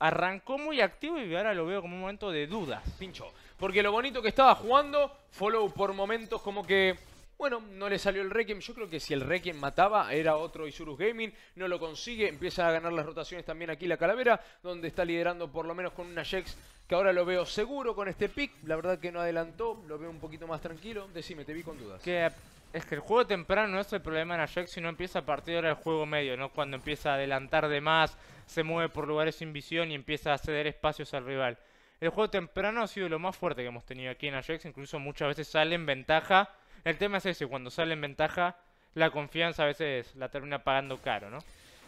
arrancó muy activo y ahora lo veo como un momento de dudas. Pincho. Porque lo bonito que estaba jugando, Follow por momentos como que... Bueno, no le salió el Requiem. Yo creo que si el Requiem mataba, era otro Isurus Gaming. No lo consigue. Empieza a ganar las rotaciones también aquí la Calavera, donde está liderando por lo menos con una Jax que ahora lo veo seguro con este pick. La verdad que no adelantó. Lo veo un poquito más tranquilo. Decime, te vi con dudas. Que es que el juego temprano no es el problema en si no empieza a partir ahora del juego medio, ¿no? Cuando empieza a adelantar de más, se mueve por lugares sin visión y empieza a ceder espacios al rival. El juego temprano ha sido lo más fuerte que hemos tenido aquí en Ajax, incluso muchas veces sale en ventaja. El tema es ese, cuando sale en ventaja, la confianza a veces la termina pagando caro, ¿no?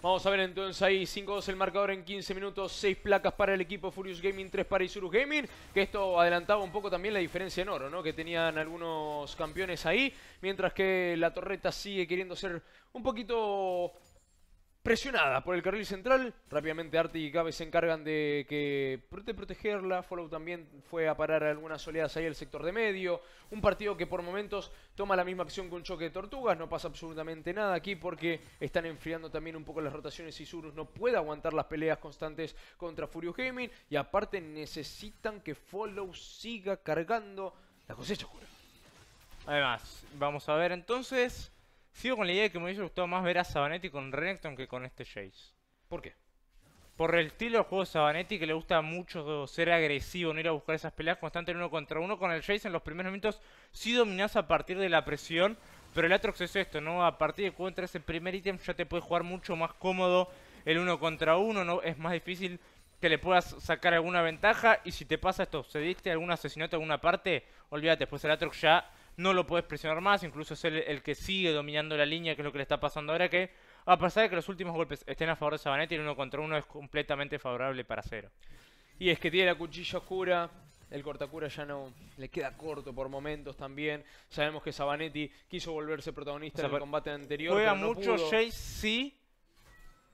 Vamos a ver entonces ahí 5-2 el marcador en 15 minutos, 6 placas para el equipo Furious Gaming, 3 para Isurus Gaming, que esto adelantaba un poco también la diferencia en oro, ¿no? Que tenían algunos campeones ahí, mientras que la torreta sigue queriendo ser un poquito Presionada por el carril central, rápidamente Arti y Gabe se encargan de protegerla. Follow también fue a parar algunas oleadas ahí al sector de medio. Un partido que por momentos toma la misma acción que un choque de tortugas. No pasa absolutamente nada aquí porque están enfriando también un poco las rotaciones y Surus no puede aguantar las peleas constantes contra Furio Gaming. Y aparte necesitan que Follow siga cargando la cosecha oscura. Además, vamos a ver entonces Sigo con la idea de que me hubiese gustado más ver a Sabanetti con Renekton que con este Jace. ¿Por qué? Por el estilo de juego de Sabanetti que le gusta mucho ser agresivo, no ir a buscar esas peleas constantes el uno contra uno. Con el Jace en los primeros minutos sí dominás a partir de la presión, pero el Atrox es esto, ¿no? A partir de que entras el primer ítem ya te puedes jugar mucho más cómodo el uno contra uno, ¿no? Es más difícil que le puedas sacar alguna ventaja y si te pasa esto, diste algún asesinato en alguna parte, olvídate, pues el Atrox ya no lo puedes presionar más, incluso es el, que sigue dominando la línea, que es lo que le está pasando ahora, que a pesar de que los últimos golpes estén a favor de Sabanetti, el uno contra uno es completamente favorable para cero. Y es que tiene la cuchilla oscura, el cortacura ya no le queda corto por momentos también. Sabemos que Sabanetti quiso volverse protagonista en el combate anterior. Juega mucho pudo. sí,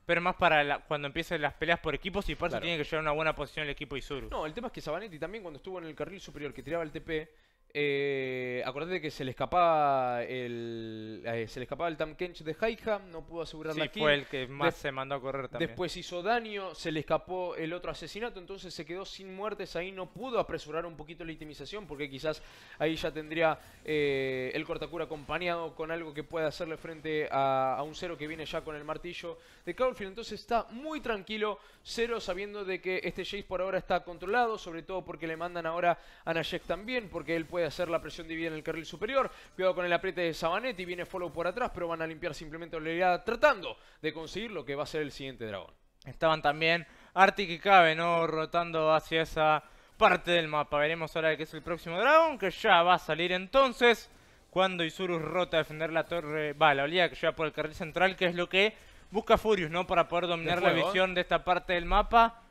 pero más para cuando empiecen las peleas por equipos y por eso tiene que llevar una buena posición el equipo Isuru. No, el tema es que Sabanetti también cuando estuvo en el carril superior que tiraba el TP, eh, acordate que se le escapaba el eh, se le escapaba el Tam Kench de Higham, no pudo asegurar sí, fue el que más se mandó a correr también. Después hizo daño, se le escapó el otro asesinato, entonces se quedó sin muertes ahí, no pudo apresurar un poquito la itemización porque quizás ahí ya tendría eh, el cortacura acompañado con algo que pueda hacerle frente a, un cero que viene ya con el martillo de Caulfield, entonces está muy tranquilo cero sabiendo de que este Jace por ahora está controlado, sobre todo porque le mandan ahora a Najek también, porque él puede puede hacer la presión divina en el carril superior. Cuidado con el apriete de Sabanetti, viene Follow por atrás, pero van a limpiar simplemente la oleada. tratando de conseguir lo que va a ser el siguiente dragón. Estaban también Arctic y Cabe, ¿no? Rotando hacia esa parte del mapa. Veremos ahora qué es el próximo dragón, que ya va a salir entonces cuando Isurus rota a defender la torre, va, la oleada que lleva por el carril central, que es lo que busca Furious, ¿no? Para poder dominar la visión de esta parte del mapa.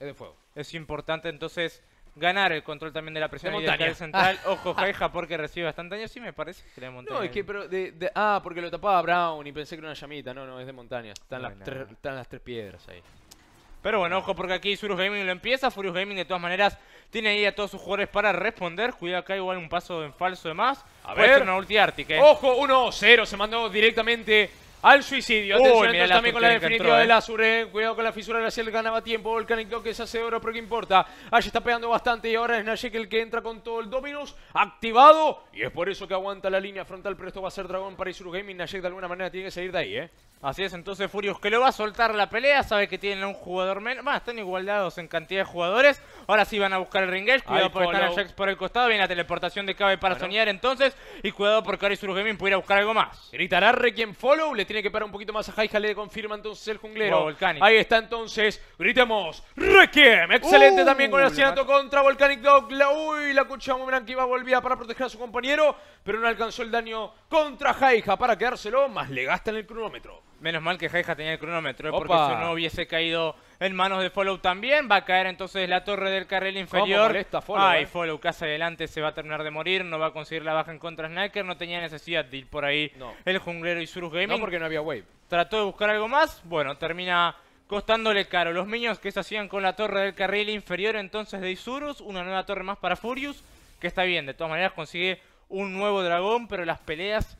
Es de fuego. Es importante entonces ganar el control también de la presión de montaña. central. Ojo, feja porque recibe bastante daño. Sí, me parece que de montaña. No, es que, pero. ah, porque lo tapaba Brown y pensé que era una llamita. No, no, es de montaña. Están, las, están las tres piedras ahí. Pero bueno, ojo, porque aquí Furious Gaming lo empieza. Furious Gaming, de todas maneras, tiene ahí a todos sus jugadores para responder. Cuidado acá, igual un paso en falso de más. A ver. una eh. Ojo, 1-0. Se mandó directamente al suicidio. también con la definitiva del eh. Cuidado con la fisura Graciel ganaba tiempo. Volcanic que se hace oro, pero qué importa. Ash está pegando bastante y ahora es Nayek el que entra con todo el Dominus activado. Y es por eso que aguanta la línea frontal, pero esto va a ser dragón para Isuru Gaming. Nayek de alguna manera tiene que salir de ahí, ¿eh? Así es, entonces Furious que lo va a soltar la pelea, sabe que tienen un jugador menos. Más, están igualados en cantidad de jugadores. Ahora sí van a buscar el ring Cuidado Cuidado estar a Jax por el costado. Viene la teleportación de Cabe para soñar entonces. Y cuidado porque puede Gaming pudiera buscar algo más. Gritará Requiem follow. Le tiene que parar un poquito más a Haija. Le confirma entonces el junglero. Volcanic Ahí está entonces. Gritemos. Requiem. Excelente uh, también con el asiento contra Volcanic Dog. La, uy, la cucha muy que iba volvía para proteger a su compañero. Pero no alcanzó el daño contra Haija para quedárselo. Más le gasta en el cronómetro. Menos mal que Heija tenía el cronómetro, ¿eh? porque si no hubiese caído en manos de Follow también. Va a caer entonces la torre del carril inferior. Follow, Ay, eh? Follow casi adelante, se va a terminar de morir. No va a conseguir la baja en contra Sniker. No tenía necesidad de ir por ahí no. el junglero y Gaming. No, porque no había wave. Trató de buscar algo más. Bueno, termina costándole caro. Los niños que se hacían con la torre del carril inferior entonces de Isurus. Una nueva torre más para Furius, que está bien. De todas maneras consigue un nuevo dragón, pero las peleas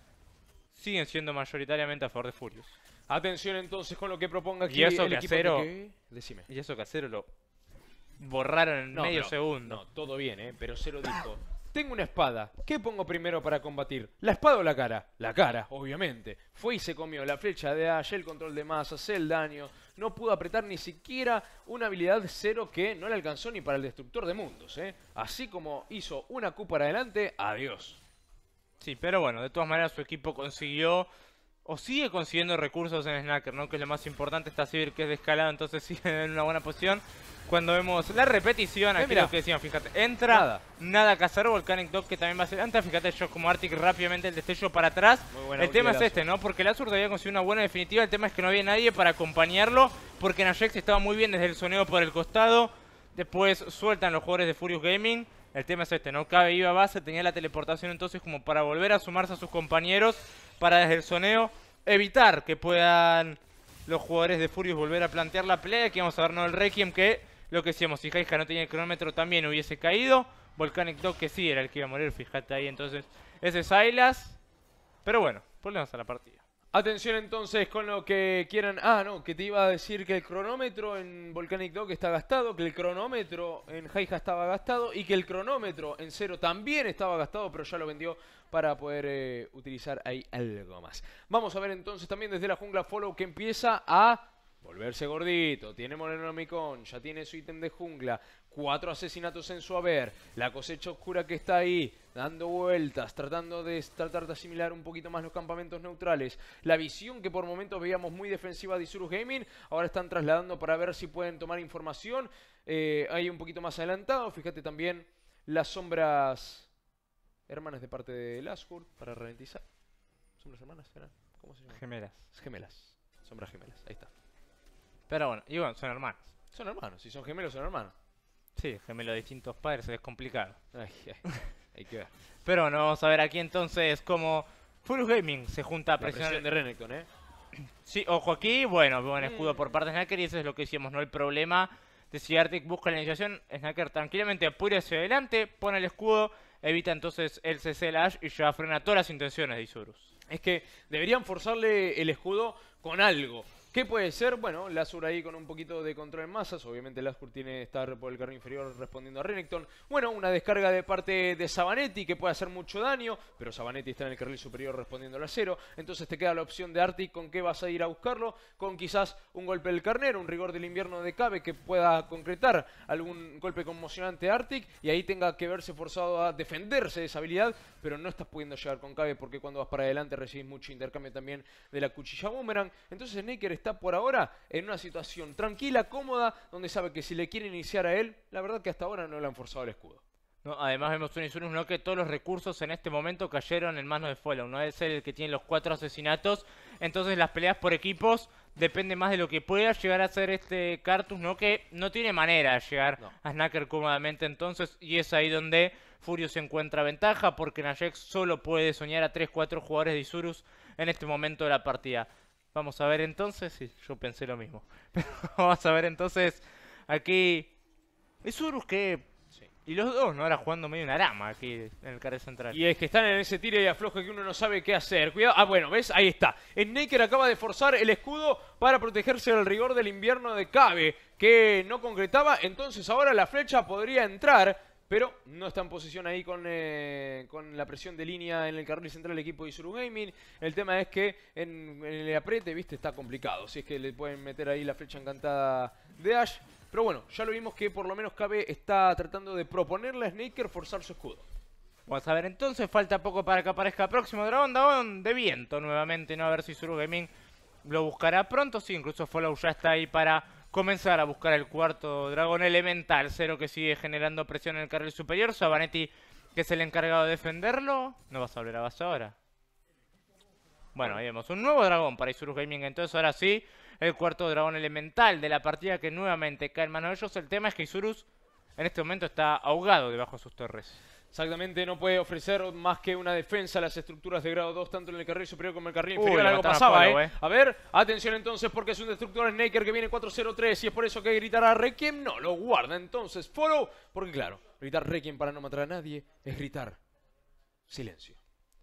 siguen siendo mayoritariamente a favor de Furius. Atención entonces con lo que proponga aquí y eso el que Acero, Decime. Y eso que Cero lo borraron en medio segundo. No, todo bien, ¿eh? Pero se lo dijo. Tengo una espada. ¿Qué pongo primero para combatir? ¿La espada o la cara? La cara, obviamente. Fue y se comió la flecha de Ash, el control de masas, el daño. No pudo apretar ni siquiera una habilidad cero que no le alcanzó ni para el destructor de mundos, ¿eh? Así como hizo una Q para adelante, adiós. Sí, pero bueno, de todas maneras su equipo consiguió o sigue consiguiendo recursos en Snacker, ¿no? Que es lo más importante. Está Civil que es de escalado, entonces sigue en una buena posición. Cuando vemos la repetición, eh, aquí lo que decían, fíjate, entra nada, nada cazar Volcanic Dog que también va a ser antes, fíjate yo como Arctic rápidamente el destello para atrás. El tema es este, ¿no? Porque el Azur había conseguido una buena definitiva, el tema es que no había nadie para acompañarlo, porque Najex estaba muy bien desde el soneo por el costado. Después sueltan los jugadores de Furious Gaming. El tema es este, no cabe iba a base, tenía la teleportación entonces como para volver a sumarse a sus compañeros para desde el soneo evitar que puedan los jugadores de Furious volver a plantear la pelea. que vamos a ver el Requiem que lo que decíamos, si Jaija no tenía el cronómetro también hubiese caído. Volcanic Dog que sí era el que iba a morir, fíjate ahí entonces. Ese es Ailas, Pero bueno, volvemos a la partida. Atención entonces con lo que quieran. Ah, no, que te iba a decir que el cronómetro en Volcanic Dog está gastado, que el cronómetro en Haija estaba gastado y que el cronómetro en Cero también estaba gastado, pero ya lo vendió para poder eh, utilizar ahí algo más. Vamos a ver entonces también desde la jungla Follow que empieza a volverse gordito. Tiene Moreno Micón, ya tiene su ítem de jungla cuatro asesinatos en su haber, la cosecha oscura que está ahí, dando vueltas, tratando de tratar de asimilar un poquito más los campamentos neutrales. La visión que por momentos veíamos muy defensiva de Isurus Gaming, ahora están trasladando para ver si pueden tomar información. Eh, ahí un poquito más adelantado, fíjate también las sombras hermanas de parte de Laskur para ralentizar. ¿Sombras hermanas? ¿Cómo se llama? Gemelas. Gemelas. Sombras gemelas, ahí está. Pero bueno, igual, son hermanos. Son hermanos, si son gemelos son hermanos. Sí, gemelo de distintos padres es complicado. Pero bueno, vamos a ver aquí entonces cómo full Gaming se junta a presionar. de Renekton, ¿eh? Sí, ojo aquí. Bueno, buen mm. escudo por parte de Snacker y eso es lo que hicimos, ¿no? El problema de si Arctic busca la iniciación, Snacker tranquilamente apura hacia adelante, pone el escudo, evita entonces el CC Lash y ya frena todas las intenciones de Isurus. Es que deberían forzarle el escudo con algo. ¿Qué puede ser? Bueno, Lazur ahí con un poquito de control en masas. Obviamente Lazur tiene que estar por el carril inferior respondiendo a Renekton. Bueno, una descarga de parte de Sabanetti que puede hacer mucho daño. Pero Sabanetti está en el carril superior respondiendo al acero. Entonces te queda la opción de Arctic con qué vas a ir a buscarlo. Con quizás un golpe del carnero, un rigor del invierno de Cabe que pueda concretar algún golpe conmocionante a Arctic. Y ahí tenga que verse forzado a defenderse de esa habilidad. Pero no estás pudiendo llegar con Cabe porque cuando vas para adelante recibís mucho intercambio también de la cuchilla boomerang. Entonces Naker está está por ahora en una situación tranquila, cómoda, donde sabe que si le quiere iniciar a él, la verdad que hasta ahora no le han forzado el escudo. No, además vemos un Isurus no que todos los recursos en este momento cayeron en manos de Fallout, no es el que tiene los cuatro asesinatos, entonces las peleas por equipos depende más de lo que pueda llegar a hacer este Cartus, no que no tiene manera de llegar a Snacker cómodamente entonces y es ahí donde Furio se encuentra ventaja porque Najek solo puede soñar a 3-4 jugadores de Isurus en este momento de la partida. Vamos a ver entonces, sí, yo pensé lo mismo. Pero vamos a ver entonces, aquí es Urus que... Y los dos, ¿no? Ahora jugando medio una rama aquí en el carril central. Y es que están en ese tiro y afloje que uno no sabe qué hacer. Cuidado. Ah, bueno, ¿ves? Ahí está. Snaker acaba de forzar el escudo para protegerse del rigor del invierno de Cabe, que no concretaba. Entonces ahora la flecha podría entrar pero no está en posición ahí eh, con, la presión de línea en el carril central del equipo de Isuru Gaming. El tema es que en, el apriete, viste, está complicado. Si es que le pueden meter ahí la flecha encantada de Ash. Pero bueno, ya lo vimos que por lo menos KB está tratando de proponerle a Snaker forzar su escudo. Vamos a ver, entonces falta poco para que aparezca próximo Dragón Dragón de viento nuevamente, ¿no? A ver si Isuru Gaming lo buscará pronto. Sí, incluso Follow ya está ahí para comenzar a buscar el cuarto dragón elemental. Cero que sigue generando presión en el carril superior. Sabanetti, que es el encargado de defenderlo. No vas a volver a base ahora. Bueno, ahí vemos un nuevo dragón para Isurus Gaming. Entonces, ahora sí, el cuarto dragón elemental de la partida que nuevamente cae en manos de ellos. El tema es que Isurus en este momento está ahogado debajo de sus torres. Exactamente, no puede ofrecer más que una defensa a las estructuras de grado 2, tanto en el carril superior como en el carril inferior. algo pasaba, a ¿eh? eh. A ver, atención entonces, porque es un destructor Snaker que viene 4-0-3 y es por eso que gritará Requiem. No, lo guarda entonces, follow, porque claro, gritar Requiem para no matar a nadie es gritar silencio.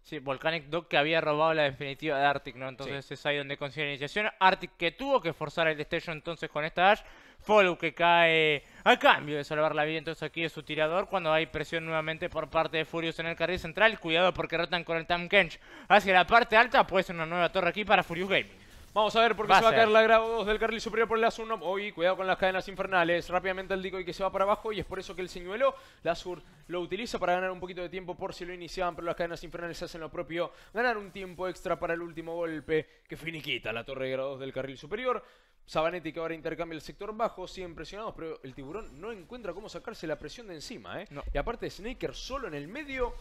Sí, Volcanic Dog que había robado la definitiva de Arctic, ¿no? Entonces es ahí donde consigue la iniciación. Arctic que tuvo que forzar el destello entonces con esta Ash. Follow que cae a cambio de salvar la vida. Entonces aquí es su tirador cuando hay presión nuevamente por parte de Furious en el carril central. Cuidado porque rotan con el Tam Kench hacia la parte alta. pues una nueva torre aquí para Furious Gaming. Vamos a ver por qué se va a caer la grado 2 del carril superior por el Azur Hoy, cuidado con las cadenas infernales. Rápidamente el y que se va para abajo y es por eso que el señuelo, la sur, lo utiliza para ganar un poquito de tiempo por si lo iniciaban, pero las cadenas infernales hacen lo propio. Ganar un tiempo extra para el último golpe que finiquita la torre de grado 2 del carril superior. Sabanetti que ahora intercambia el sector bajo, siguen presionados, pero el tiburón no encuentra cómo sacarse la presión de encima. ¿eh? Y aparte Snaker solo en el medio,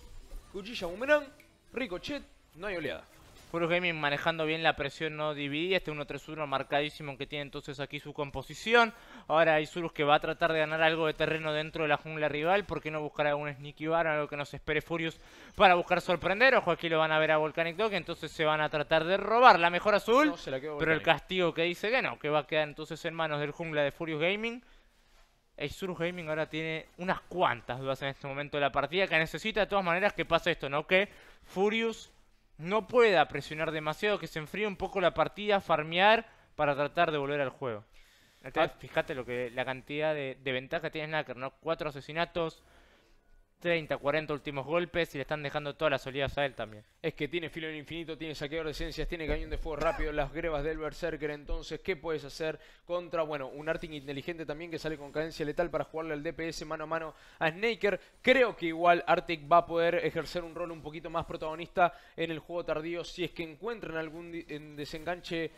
cuchilla boomerang, ricochet, no hay oleada. Furious Gaming manejando bien la presión no dividida. Este 1-3-1 marcadísimo que tiene entonces aquí su composición. Ahora Isurus que va a tratar de ganar algo de terreno dentro de la jungla rival. ¿Por qué no buscar algún Sneaky Bar algo que nos espere Furious para buscar sorprender? Ojo, aquí lo van a ver a Volcanic Dog. Entonces se van a tratar de robar la mejor azul. pero el castigo que dice que no, que va a quedar entonces en manos del jungla de Furious Gaming. Isurus Gaming ahora tiene unas cuantas dudas en este momento de la partida que necesita de todas maneras que pase esto, ¿no? Que Furious no pueda presionar demasiado, que se enfríe un poco la partida, farmear para tratar de volver al juego. fíjate lo que la cantidad de, de ventaja tiene Snacker, ¿no? Cuatro asesinatos, 30, 40 últimos golpes y le están dejando todas las olidas a él también. Es que tiene filo en infinito, tiene saqueador de esencias, tiene cañón de fuego rápido, las grebas del Berserker. Entonces, ¿qué puedes hacer contra, bueno, un Arctic inteligente también que sale con cadencia letal para jugarle al DPS mano a mano a Snaker? Creo que igual Arctic va a poder ejercer un rol un poquito más protagonista en el juego tardío si es que encuentran algún desenganche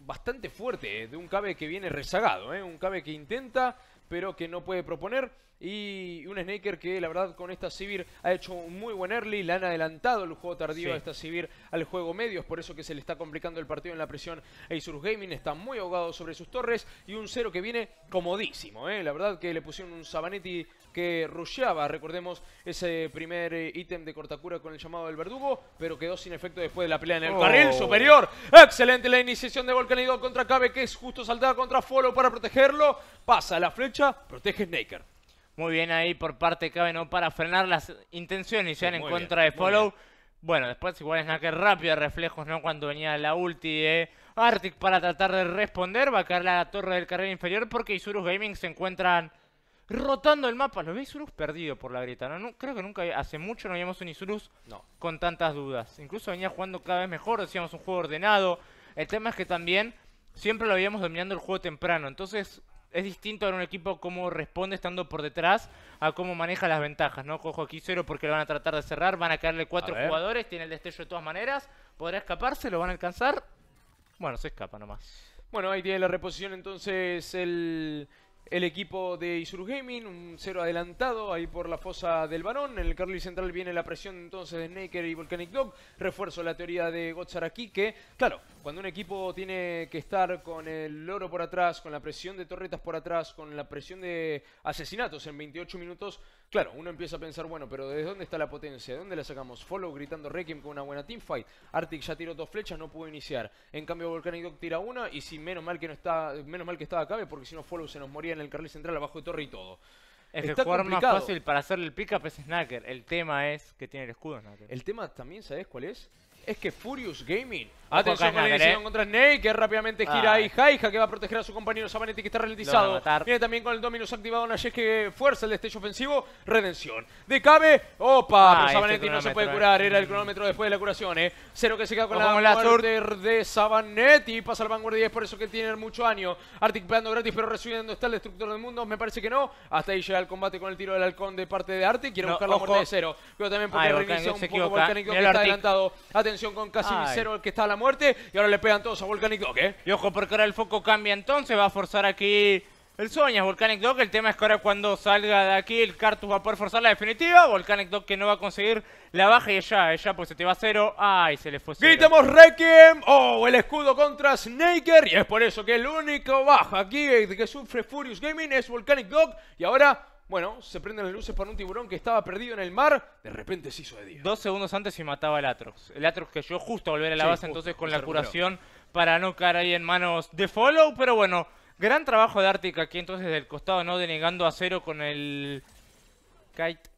bastante fuerte eh, de un cabe que viene rezagado, ¿eh? un cabe que intenta, pero que no puede proponer. Y un Snaker que, la verdad, con esta Sivir ha hecho un muy buen early. Le han adelantado el juego tardío a esta Sivir al juego medio. por eso que se le está complicando el partido en la presión. Isurus Gaming está muy ahogado sobre sus torres. Y un cero que viene comodísimo. ¿eh? La verdad que le pusieron un Sabanetti que rusheaba, recordemos, ese primer eh, ítem de cortacura con el llamado del verdugo, pero quedó sin efecto después de la pelea en el carril oh. superior. Excelente la iniciación de Volcanido contra Cabe, que es justo saltada contra Follow para protegerlo. Pasa la flecha, protege Snaker. Muy bien ahí por parte de Cabe, ¿no? Para frenar las intenciones y dan en contra de Follow. Bueno, después igual es Naker rápido de reflejos, ¿no? Cuando venía la ulti de Arctic para tratar de responder. Va a caer la torre del carril inferior porque Isurus Gaming se encuentran rotando el mapa. Lo vi Isurus perdido por la grieta. ¿no? creo que nunca, hace mucho no habíamos un Isurus no. con tantas dudas. Incluso venía jugando cada vez mejor, decíamos un juego ordenado. El tema es que también siempre lo habíamos dominando el juego temprano. Entonces es distinto a un equipo cómo responde estando por detrás a cómo maneja las ventajas, ¿no? Cojo aquí cero porque lo van a tratar de cerrar, van a caerle cuatro jugadores, tiene el destello de todas maneras, podrá escaparse, lo van a alcanzar. Bueno, se escapa nomás. Bueno, ahí tiene la reposición entonces el el equipo de Isuru Gaming, un cero adelantado ahí por la fosa del varón. En el Carly Central viene la presión entonces de Snaker y Volcanic Dog. Refuerzo la teoría de aquí que, claro, cuando un equipo tiene que estar con el loro por atrás, con la presión de torretas por atrás, con la presión de asesinatos en 28 minutos, Claro, uno empieza a pensar, bueno, pero ¿desde dónde está la potencia? ¿De dónde la sacamos? Follow gritando Requiem con una buena teamfight. Arctic ya tiró dos flechas, no pudo iniciar. En cambio, Volcanic Dog tira una y si menos mal que no está, menos mal que estaba Cabe, porque si no Follow se nos moría en el carril central abajo de torre y todo. Es que más fácil para hacerle el pick-up es Snacker. El tema es que tiene el escudo Snacker. El tema también, ¿sabes cuál es? Es que Furious Gaming Atención con eh. contra Snake, que rápidamente gira ah. ahí Jaija, que va a proteger a su compañero Sabanetti, que está ralentizado. Viene también con el Dominus activado Nayesh, que fuerza el destello ofensivo. Redención. De Cabe, opa, ah, este Sabanetti no se puede curar. Eh. Era el cronómetro después de la curación, ¿eh? Cero que se queda con la, muerte de Sabanetti. Pasa al vanguardia, es por eso que tiene mucho año. Arctic gratis, pero recibiendo está el destructor del mundo. Me parece que no. Hasta ahí llega el combate con el tiro del halcón de parte de Arctic. Quiere buscar la de Cero. Pero también porque un poco que está adelantado. Atención con casi Cero, el que está a la muerte y ahora le pegan todos a Volcanic Dog, ¿eh? Y ojo, porque ahora el foco cambia entonces, va a forzar aquí el sueño, Volcanic Dog. El tema es que ahora cuando salga de aquí el Cartus va a poder forzar la definitiva. Volcanic Dog que no va a conseguir la baja y ella, ella pues se te va a cero. Ay, se le fue cero. Gritamos Requiem. Oh, el escudo contra Snaker. Y es por eso que el único baja aquí que sufre Furious Gaming es Volcanic Dog. Y ahora bueno, se prenden las luces para un tiburón que estaba perdido en el mar, de repente se hizo de día. Dos segundos antes y mataba al Atrox. El Atrox que yo justo a volver a la base, entonces con la curación para no caer ahí en manos de Follow, pero bueno, gran trabajo de ártica aquí entonces del costado, ¿no? Denegando a cero con el kite.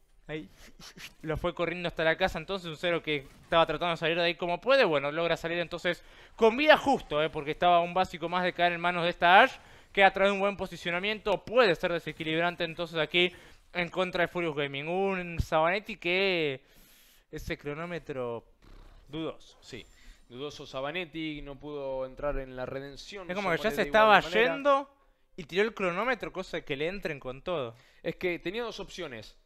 lo fue corriendo hasta la casa, entonces un cero que estaba tratando de salir de ahí como puede, bueno, logra salir entonces con vida justo, ¿eh? porque estaba un básico más de caer en manos de esta Ash que a través de un buen posicionamiento puede ser desequilibrante entonces aquí en contra de Furious Gaming. Un Sabanetti que ese cronómetro dudoso. Sí, dudoso Sabanetti, no pudo entrar en la redención. Es como que ya se estaba yendo y tiró el cronómetro, cosa que le entren con todo. Es que tenía dos opciones,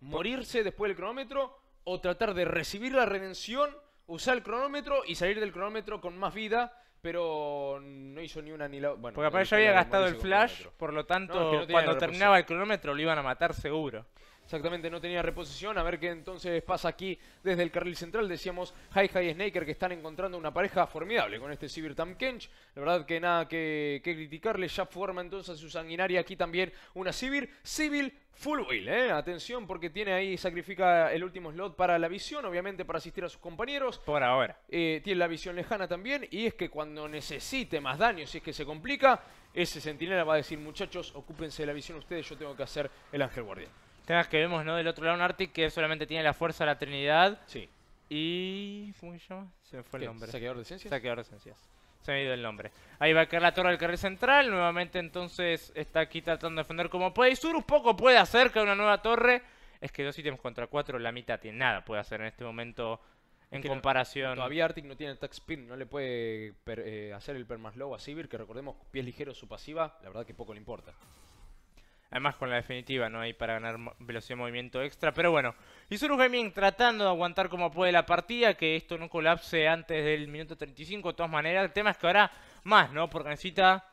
morirse después del cronómetro o tratar de recibir la redención, usar el cronómetro y salir del cronómetro con más vida pero no hizo ni una ni la otra. Bueno, Porque aparte había gastado el flash, por lo tanto, cuando terminaba el cronómetro lo iban a matar seguro. Exactamente, no tenía reposición. A ver qué entonces pasa aquí desde el carril central. Decíamos High High Snaker que están encontrando una pareja formidable con este Sibir Kench. La verdad que nada que, criticarle. Ya forma entonces su sanguinaria aquí también una Civil Civil Full wheel, eh. Atención porque tiene ahí, sacrifica el último slot para la visión, obviamente para asistir a sus compañeros. Por ahora. Eh, tiene la visión lejana también. Y es que cuando necesite más daño, si es que se complica, ese centinela va a decir, muchachos, ocúpense de la visión ustedes, yo tengo que hacer el ángel guardián temas que vemos ¿no? del otro lado, un Arctic que solamente tiene la fuerza de la Trinidad. Sí. Y. ¿Cómo se llama? Se me fue el nombre. ¿Saqueador de ciencias? Saqueador de ciencias. Se me ha ido el nombre. Ahí va a caer la torre del carril central. Nuevamente, entonces, está aquí tratando de defender como puede. Y Surus poco puede hacer que una nueva torre. Es que dos ítems contra cuatro, la mitad tiene nada puede hacer en este momento en comparación. todavía Arctic no tiene attack spin, no le puede eh, hacer el permaslow a Sivir, que recordemos, pies ligeros su pasiva, la verdad que poco le importa. Además con la definitiva no hay para ganar velocidad de movimiento extra. Pero bueno, Isuru Gaming tratando de aguantar como puede la partida. Que esto no colapse antes del minuto 35. De todas maneras, el tema es que ahora más, ¿no? Porque necesita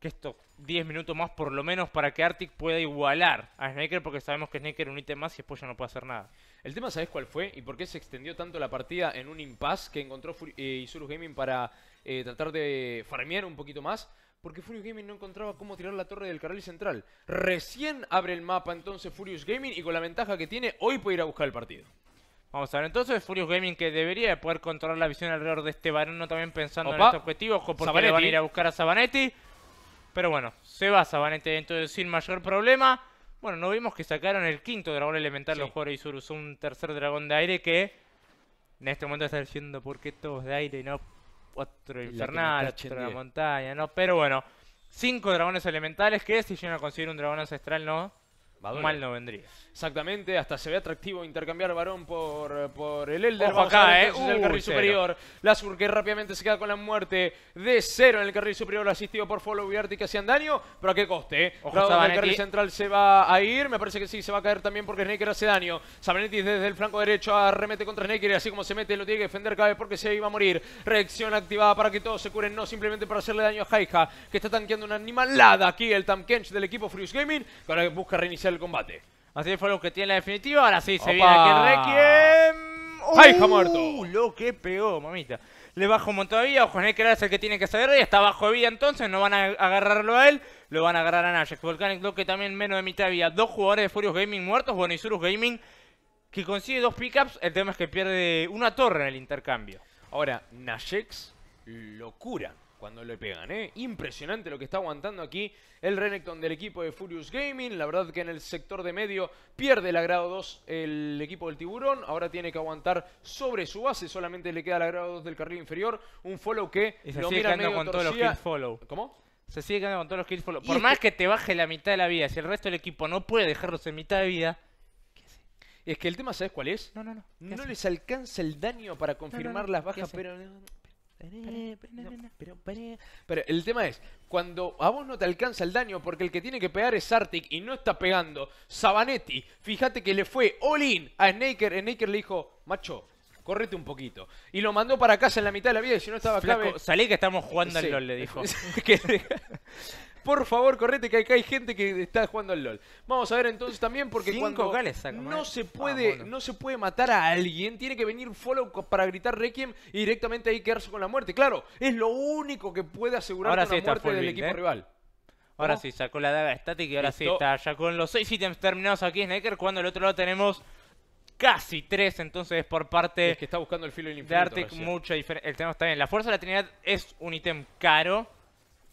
que estos 10 minutos más por lo menos para que Arctic pueda igualar a Snaker porque sabemos que Snaker un ítem más y después ya no puede hacer nada. El tema, ¿sabes cuál fue? ¿Y por qué se extendió tanto la partida en un impasse que encontró Isurus eh, Gaming para eh, tratar de farmear un poquito más? porque Furious Gaming no encontraba cómo tirar la torre del carril central. Recién abre el mapa entonces Furious Gaming y con la ventaja que tiene, hoy puede ir a buscar el partido. Vamos a ver, entonces Furious Gaming que debería poder controlar la visión alrededor de este varón, también pensando en este objetivo, ojo porque le van a ir a buscar a Sabanetti. Pero bueno, se va Sabanetti entonces sin mayor problema. Bueno, no vimos que sacaron el quinto dragón elemental los los jugadores Isurus, un tercer dragón de aire que en este momento está diciendo por qué todos de aire y no otro de la montaña, ¿no? Pero bueno, cinco dragones elementales que si yo no considero un dragón ancestral, no. Mal no vendría. Exactamente, hasta se ve atractivo intercambiar varón por, eh, por el Elder. Ojo acá, ¿eh? el carril superior. Lasur que rápidamente se queda con la muerte de cero en el carril superior, asistido por Follow y que hacían daño, pero a qué coste, eh. el carril central se va a ir, me parece que sí, se va a caer también porque Snaker hace daño. Sabanetti desde el flanco derecho arremete contra Snaker y así como se mete lo tiene que defender cada vez porque se iba a morir. Reacción activada para que todos se curen, no simplemente para hacerle daño a Haija que está tanqueando una animalada aquí el Tankench del equipo Freeze Gaming, que ahora busca reiniciar el combate. Así fue lo que tiene la definitiva. Ahora sí, se viene aquí Requiem. ¡Ay, muerto! Lo que pegó, mamita. Le bajo un montón de vida. Ojo, Necker es el que tiene que saber Y está bajo de vida entonces. No van a agarrarlo a él. Lo van a agarrar a Najex. Volcanic lo que también menos de mitad de vida. Dos jugadores de Furious Gaming muertos. Bueno, y Gaming que consigue dos pickups. El tema es que pierde una torre en el intercambio. Ahora, Najex, locura cuando le pegan, ¿eh? Impresionante lo que está aguantando aquí el Renekton del equipo de Furious Gaming. La verdad que en el sector de medio pierde la grado 2 el equipo del tiburón. Ahora tiene que aguantar sobre su base. Solamente le queda la grado 2 del carril inferior. Un follow que se sigue mira con todos los kill follow. ¿Cómo? Se sigue quedando con todos los kills follow. Por más que... te baje la mitad de la vida, si el resto del equipo no puede dejarlos en mitad de vida, es que el tema, ¿sabes cuál es? No, no, no. No les alcanza el daño para confirmar las bajas, pero pero, el tema es, cuando a vos no te alcanza el daño porque el que tiene que pegar es Arctic y no está pegando, Sabanetti, fíjate que le fue all in a Snaker, Snaker le dijo, macho, correte un poquito. Y lo mandó para casa en la mitad de la vida y si no estaba Salí que estamos jugando al LOL, le dijo. Por favor, correte, que acá hay gente que está jugando al LOL. Vamos a ver entonces también, porque Cinco no, se puede, no se puede matar a alguien, tiene que venir follow para gritar Requiem y directamente ahí quedarse con la muerte. Claro, es lo único que puede asegurar la muerte del equipo ¿eh? rival. Ahora sí, sacó la daga estática y ahora sí está ya con los seis ítems terminados aquí Sneaker Cuando al otro lado tenemos casi tres, entonces por parte que está buscando el filo de Arctic. Mucha diferencia. El tema está La fuerza de la Trinidad es un ítem caro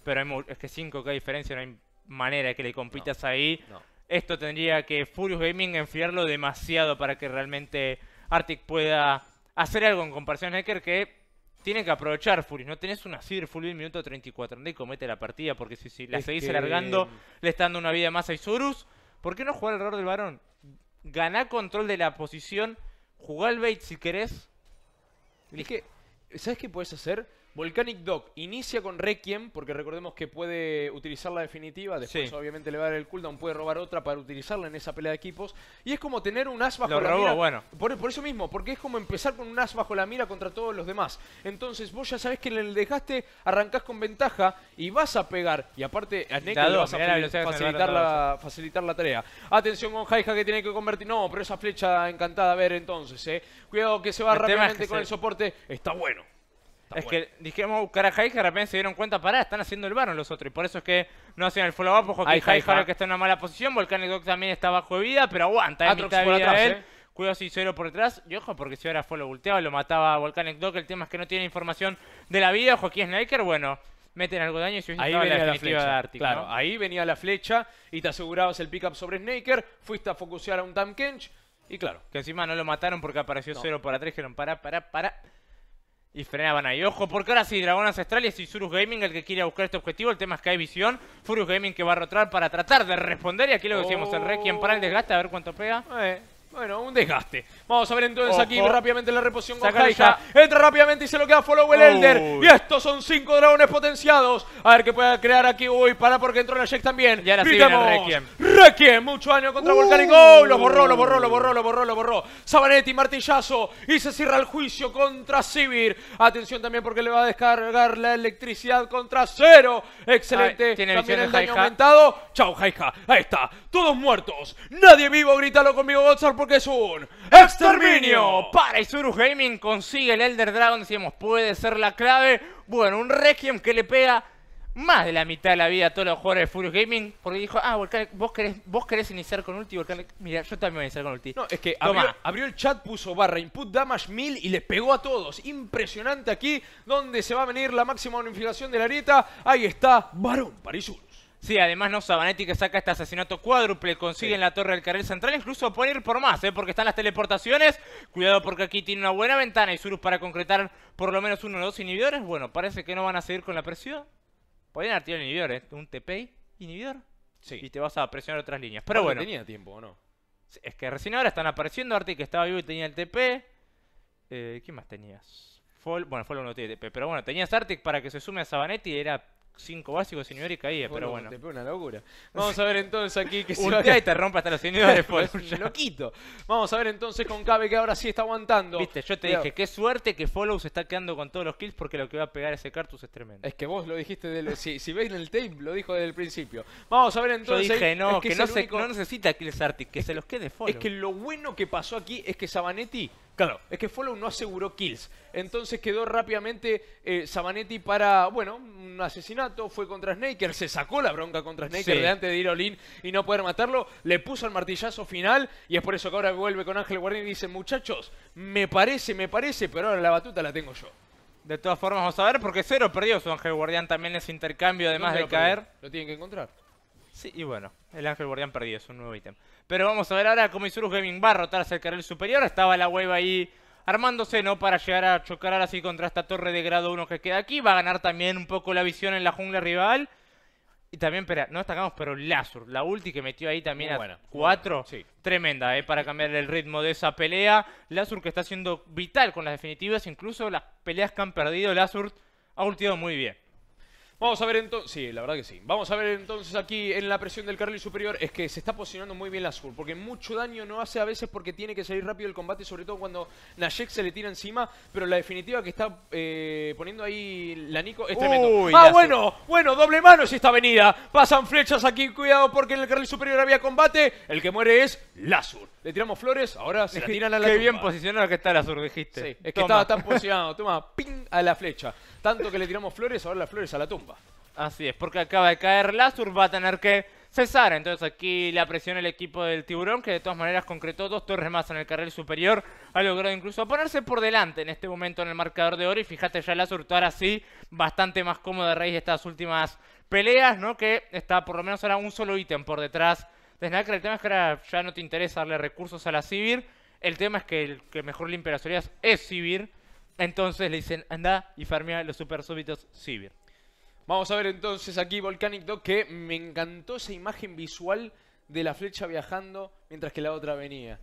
pero es que 5K diferencia, no hay manera de que le compitas ahí. Esto tendría que Furious Gaming enfriarlo demasiado para que realmente Arctic pueda hacer algo en comparación a Hacker que tiene que aprovechar Furious. No tenés una Seed Full Build minuto 34 y comete la partida porque si, si la seguís alargando, le está dando una vida más a Isurus. ¿Por qué no jugar el error del varón? Ganá control de la posición, jugá el bait si querés. Es ¿sabes qué puedes hacer? Volcanic Dog inicia con Requiem, porque recordemos que puede utilizar la definitiva, después obviamente le va a dar el cooldown, puede robar otra para utilizarla en esa pelea de equipos. Y es como tener un as bajo la mira. Por, eso mismo, porque es como empezar con un as bajo la mira contra todos los demás. Entonces vos ya sabés que en el desgaste arrancás con ventaja y vas a pegar. Y aparte a Neko le vas a facilitar, la, tarea. Atención con Jaija que tiene que convertir. No, pero esa flecha encantada a ver entonces, eh. Cuidado que se va rápidamente con el soporte. Está bueno es que dijimos buscar a de repente se dieron cuenta, pará, están haciendo el barón los otros. Y por eso es que no hacen el follow-up, ojo que que está en una mala posición, Volcanic Dog también está bajo de vida, pero aguanta, es eh, mitad vida él. Eh. Cuidado si cero por detrás. Y ojo, porque si ahora fue lo volteado, lo mataba a Volcanic Dog. El tema es que no tiene información de la vida. Ojo, aquí bueno, meten algo de daño y se ahí venía la, flecha. claro, ahí venía la flecha y te asegurabas el pick-up sobre Snaker. Fuiste a focusear a un Tam Kench y claro. Que encima no lo mataron porque apareció cero por atrás. Dijeron, pará, pará, pará. Y frenaban ahí. Ojo, porque ahora sí, Dragón Ancestral y Surus Gaming el que quiere buscar este objetivo. El tema es que hay visión. Furus Gaming que va a rotar para tratar de responder. Y aquí lo que decíamos, el rey Requiem para el desgaste, a ver cuánto pega. Eh. Bueno, un desgaste. Vamos a ver entonces aquí rápidamente la reposición con Kaija. Entra rápidamente y se lo queda Follow el Elder. Y estos son cinco dragones potenciados. A ver qué pueda crear aquí. Uy, para porque entró la Jack también. Y ahora sí Requiem. Requiem, mucho daño contra uh. Volcanic. Oh, lo borró, lo borró, lo borró, lo borró, lo borró. Sabanetti, martillazo. Y se cierra el juicio contra Sivir. Atención también porque le va a descargar la electricidad contra cero. Excelente. tiene el daño aumentado. Chao, Jaija. Ahí está. Todos muertos. Nadie vivo. Grítalo conmigo, WhatsApp porque es un exterminio. Para Isuru Gaming consigue el Elder Dragon, decíamos, puede ser la clave. Bueno, un Requiem que le pega más de la mitad de la vida a todos los jugadores de Furious Gaming porque dijo, ah, vos querés, vos querés iniciar con ulti, mira, yo también voy a iniciar con ulti. No, es que abrió, el chat, puso barra input damage 1000 y le pegó a todos. Impresionante aquí, donde se va a venir la máxima unificación de la arieta. Ahí está, Barón para Isuru Sí, además no Sabanetti que saca este asesinato cuádruple, consigue en la torre del carril central, incluso puede ir por más, ¿eh? porque están las teleportaciones. Cuidado porque aquí tiene una buena ventana y Surus para concretar por lo menos uno o dos inhibidores. Bueno, parece que no van a seguir con la presión. Podrían haber tirado el ¿eh? Un TP inhibidor. Sí. Y te vas a presionar otras líneas. Pero bueno. tenía tiempo, ¿o no? Es que recién ahora están apareciendo Arti que estaba vivo y tenía el TP. Eh, ¿Qué más tenías? bueno, lo no tiene TP, pero bueno, tenías Artic para que se sume a Sabanetti y era cinco básicos señor y caía, pero bueno. Te una locura. Vamos a ver entonces aquí que se y te rompa hasta los señores, pues. Loquito. Vamos a ver entonces con Cabe que ahora sí está aguantando. Viste, yo te dije, qué suerte que Follow se está quedando con todos los kills porque lo que va a pegar ese Cartus es tremendo. Es que vos lo dijiste, si, si veis en el tape, lo dijo desde el principio. Vamos a ver entonces. Yo dije, no, que, no, necesita kills Arctic, que se los quede Follow. Es que lo bueno que pasó aquí es que Sabanetti Claro, es que Follow no aseguró kills. Entonces quedó rápidamente eh, Sabanetti para, bueno, un asesinato. Fue contra Snaker, se sacó la bronca contra Snaker de antes de ir y no poder matarlo. Le puso el martillazo final y es por eso que ahora vuelve con Ángel Guardián y dice, muchachos, me parece, me parece, pero ahora la batuta la tengo yo. De todas formas, vamos a ver, porque Cero perdió su Ángel Guardián también ese intercambio, además de caer. Lo tienen que encontrar. Sí, y bueno, el ángel guardián perdido, es un nuevo ítem. Pero vamos a ver ahora cómo Isurus Gaming va a rotar hacia el carril superior. Estaba la hueva ahí armándose, ¿no? Para llegar a chocar ahora contra esta torre de grado 1 que queda aquí. Va a ganar también un poco la visión en la jungla rival. Y también, espera, no destacamos, pero Lazur, la ulti que metió ahí también a 4. Sí. Tremenda, ¿eh? Para cambiar el ritmo de esa pelea. Lazur que está siendo vital con las definitivas, incluso las peleas que han perdido, Lazur ha ultiado muy bien. Vamos a ver entonces, sí, la verdad que sí. Vamos a ver entonces aquí en la presión del carril superior es que se está posicionando muy bien la Azul, porque mucho daño no hace a veces porque tiene que salir rápido el combate, sobre todo cuando Nayek se le tira encima, pero la definitiva que está eh, poniendo ahí la Nico es ah, bueno, bueno, doble mano es esta avenida. Pasan flechas aquí, cuidado porque en el carril superior había combate, el que muere es la Azul. Le tiramos flores, ahora se la tiran a la Qué bien posicionado que está la Azul, dijiste. Sí, es que estaba tan posicionado, toma, ping, a la flecha. Tanto que le tiramos flores, ahora las flores a la tumba. Así es, porque acaba de caer Lazur, va a tener que cesar. Entonces aquí la presión el equipo del tiburón, que de todas maneras concretó dos torres más en el carril superior. Ha logrado incluso ponerse por delante en este momento en el marcador de oro. Y fíjate ya la ahora sí, bastante más cómoda de estas últimas peleas, ¿no? Que está por lo menos ahora un solo ítem por detrás de Snacker. El tema es que ahora ya no te interesa darle recursos a la Sivir. El tema es que el que mejor limpia las orillas es Sivir. Entonces le dicen, anda y farmea los super súbitos Sivir. Vamos a ver entonces aquí Volcanic Dog que me encantó esa imagen visual de la flecha viajando mientras que la otra venía.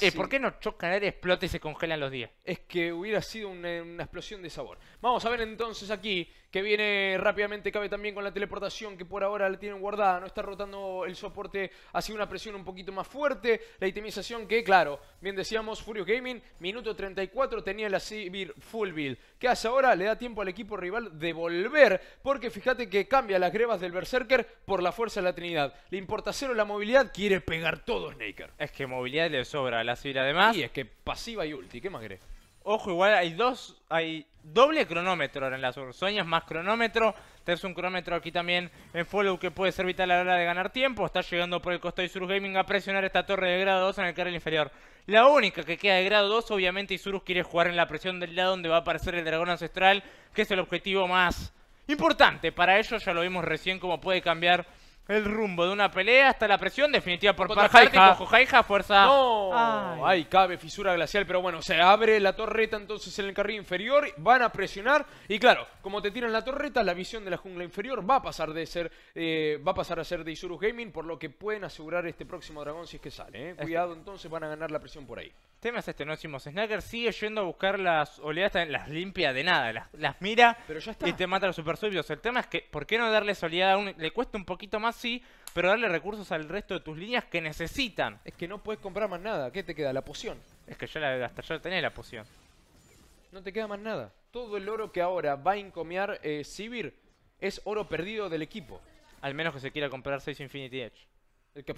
Eh, ¿Por qué no chocan aire, explota y se congelan los días? Es que hubiera sido una explosión de sabor. Vamos a ver entonces aquí que viene rápidamente, cabe también con la teleportación que por ahora la tienen guardada, no está rotando el soporte sido una presión un poquito más fuerte, la itemización que, claro, bien decíamos, Furious Gaming, minuto 34 tenía la Sivir full build. ¿Qué hace ahora? Le da tiempo al equipo rival de volver, porque fíjate que cambia las grebas del Berserker por la fuerza de la Trinidad. Le importa cero la movilidad, quiere pegar todo Snaker. Es que movilidad le sobra a la Sivir además. Y es que pasiva y ulti, ¿qué más crees? Ojo, igual hay dos, hay doble cronómetro ahora en las ursoñas, más cronómetro. Tenés un cronómetro aquí también en follow que puede ser vital a la hora de ganar tiempo. Está llegando por el costado Isurus Gaming a presionar esta torre de grado 2 en el carril inferior. La única que queda de grado 2, obviamente Isurus quiere jugar en la presión del lado donde va a aparecer el dragón ancestral, que es el objetivo más importante. Para ello ya lo vimos recién cómo puede cambiar el rumbo de una pelea hasta la presión definitiva por parte de fuerza. No, ay, cabe fisura glacial, pero bueno, se abre la torreta entonces en el carril inferior, van a presionar y claro, como te tiran la torreta, la visión de la jungla inferior va a pasar de ser eh, va a pasar a ser de Isurus Gaming, por lo que pueden asegurar este próximo dragón si es que sale. Eh. Cuidado, entonces van a ganar la presión por ahí tema es este, no decimos, Snacker sigue yendo a buscar las oleadas, las limpia de nada, las, mira y te mata a los super El tema es que, ¿por qué no darle oleada a Le cuesta un poquito más, sí, pero darle recursos al resto de tus líneas que necesitan. Es que no puedes comprar más nada, ¿qué te queda? La poción. Es que ya la, hasta ya tenés la poción. No te queda más nada. Todo el oro que ahora va a encomiar Civir eh, es oro perdido del equipo. Al menos que se quiera comprar 6 Infinity Edge. El que...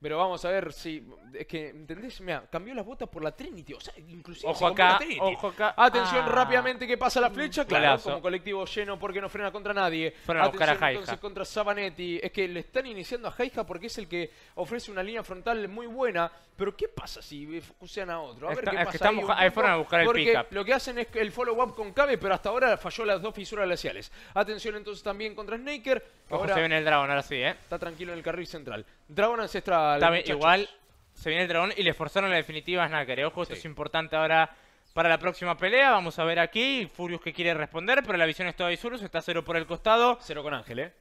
Pero vamos a ver si. Es que, ¿entendés? Mira, cambió las botas por la Trinity. O sea, inclusive. Ojo acá. ojo acá. Atención ah. rápidamente que pasa la flecha. Claro, como colectivo lleno porque no frena contra nadie. Frena Entonces contra Sabanetti. Es que le están iniciando a Heija porque es el que ofrece una línea frontal muy buena. Pero ¿qué pasa si a otro? A ver qué pasa. ahí, fueron a buscar el Porque lo que hacen es el follow-up con Kabe, pero hasta ahora falló las dos fisuras glaciales. Atención entonces también contra Snaker. Ahora se viene el dragón, ahora sí, ¿eh? Está tranquilo en el carril central. Dragón ancestral. igual se viene el dragón y le forzaron la definitiva a Snaker. Eh. Ojo, esto es importante ahora para la próxima pelea. Vamos a ver aquí. Furious que quiere responder, pero la visión es toda Isurus. Está cero por el costado. Cero con Ángel, ¿eh?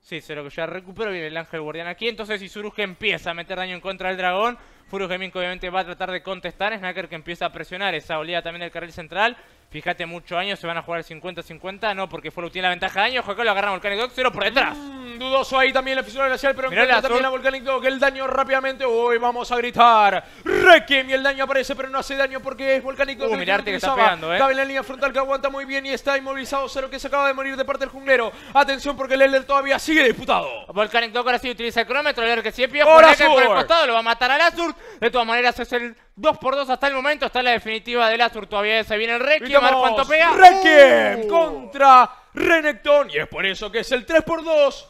Sí, cero que ya recupero. Viene el Ángel Guardián aquí. Entonces Isurus que empieza a meter daño en contra del dragón. Furus Gaming obviamente va a tratar de contestar. Snacker que empieza a presionar esa olida también del carril central. Fíjate, muchos años se van a jugar 50-50. No, porque Fallout tiene la ventaja de daño. Joaquín lo agarra Volcanic Dog, 0 por detrás. Mm, dudoso ahí también la fisura glacial, pero mira, también la Volcanic Dog. El daño rápidamente. Uy, vamos a gritar. Requiem y el daño aparece, pero no hace daño porque es Volcanic Dog. mirarte uh, que, está pegando, eh. Cabe en la línea frontal que aguanta muy bien y está inmovilizado. Cero que se acaba de morir de parte del junglero. Atención porque el Elder todavía sigue disputado. Volcanic Dog ahora sí utiliza el cronómetro. El Elder que siempre pide por el costado lo va a matar al Azur. De todas maneras es el 2 por 2 hasta el momento. Está la definitiva del Astur. Todavía se viene el Requiem. Uh. contra Renekton. Y es por eso que es el 3 por 2.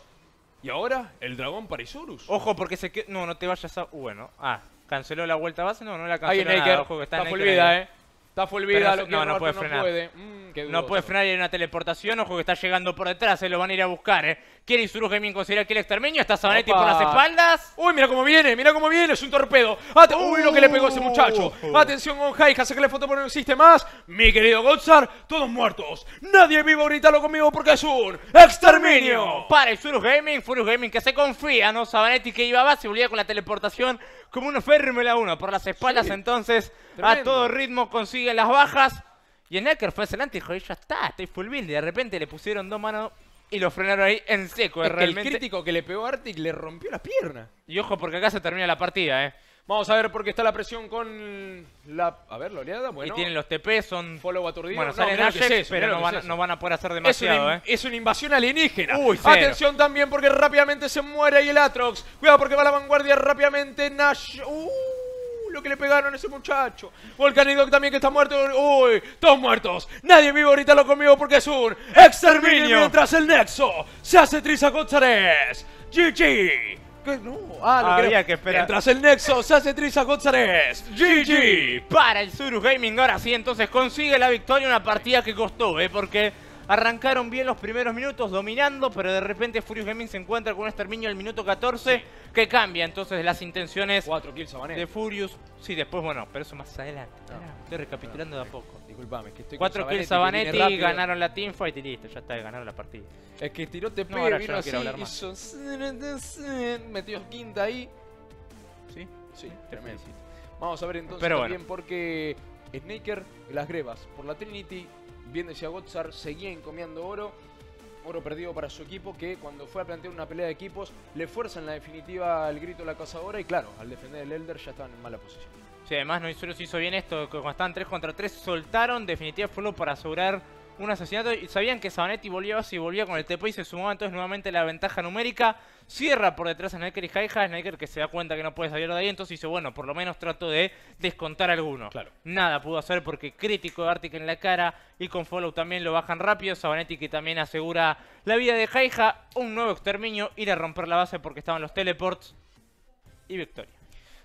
Y ahora el dragón para Isurus. Ojo, porque se No, no te vayas a. Uh, bueno, ah, canceló la vuelta base. No, no la canceló. Hay Ojo, que está, full vida, eh. Está full vida. lo no, no puede no frenar. Puede. Mm, no puede frenar. Y hay una teleportación. Ojo, que está llegando por detrás. Se eh, lo van a ir a buscar, eh. Quiere Isurus Gaming considerar que el exterminio. Está Sabanetti por las espaldas. Uy, mira cómo viene, mira cómo viene. Es un torpedo. Uy, lo que le pegó a ese muchacho. Uh. Atención con Hace que la foto por no existe más. Mi querido Godzard, todos muertos. Nadie vivo gritarlo conmigo porque es un exterminio. Para Isurus Gaming, Isurus Gaming que se confía, ¿no? Sabanetti que iba a base, volvía con la teleportación como una la uno. por las espaldas. Entonces, a todo ritmo consigue las bajas. Y el Necker fue adelante. y dijo, ya está, estoy full build. Y de repente le pusieron dos manos y lo frenaron ahí en seco. Es el crítico que le pegó a le rompió la pierna. Y ojo, porque acá se termina la partida, ¿eh? Vamos a ver por qué está la presión con la... A ver, la oleada, bueno. Y tienen los TP, son... Follow aturdido. Bueno, no, salen pero no van, a poder hacer demasiado, es una, ¿eh? Es una invasión alienígena. Uy, cero. Atención también porque rápidamente se muere ahí el Atrox. Cuidado porque va la vanguardia rápidamente Nash... Uh. Lo que le pegaron a ese muchacho. Volcanic también que está muerto. Uy, todos muertos. Nadie vivo ahorita lo conmigo porque es un exterminio. Mientras el Nexo se hace triza con GG. No. Ah, lo Había que esperar. Mientras el Nexo se hace triza González. GG. Para el Surus Gaming. Ahora sí, entonces consigue la victoria. Una partida que costó, ¿eh? Porque Arrancaron bien los primeros minutos dominando, pero de repente Furious Gaming se encuentra con un exterminio al minuto 14 que cambia entonces las intenciones de Furious. Sí, después, bueno, pero eso más adelante. No, estoy recapitulando de a poco. Disculpame, que estoy Cuatro con Sabanetti, kills y ganaron la teamfight y listo, ya está, ganaron la partida. Es que tiró TP, no, vino así más. metió quinta ahí. ¿Sí? Sí, tremendo. Vamos a ver entonces Pero también porque Snaker, las grebas por la Trinity, Bien decía Gozar, seguía encomiando oro. Oro perdido para su equipo que cuando fue a plantear una pelea de equipos le fuerza en la definitiva al grito de la cazadora y claro, al defender el Elder ya estaban en mala posición. Sí, además se hizo bien esto, cuando estaban 3 contra 3 soltaron, definitiva lo para asegurar un asesinato. Y sabían que Sabanetti volvía si volvía con el TP y se sumaba entonces nuevamente la ventaja numérica. Cierra por detrás a Sniker y Haija. Sniker que se da cuenta que no puede salir de ahí. Entonces dice, bueno, por lo menos trato de descontar alguno. Claro. Nada pudo hacer porque crítico de Arctic en la cara. Y con follow también lo bajan rápido. Sabanetti que también asegura la vida de jaja Un nuevo exterminio. Ir a romper la base porque estaban los teleports. Y victoria.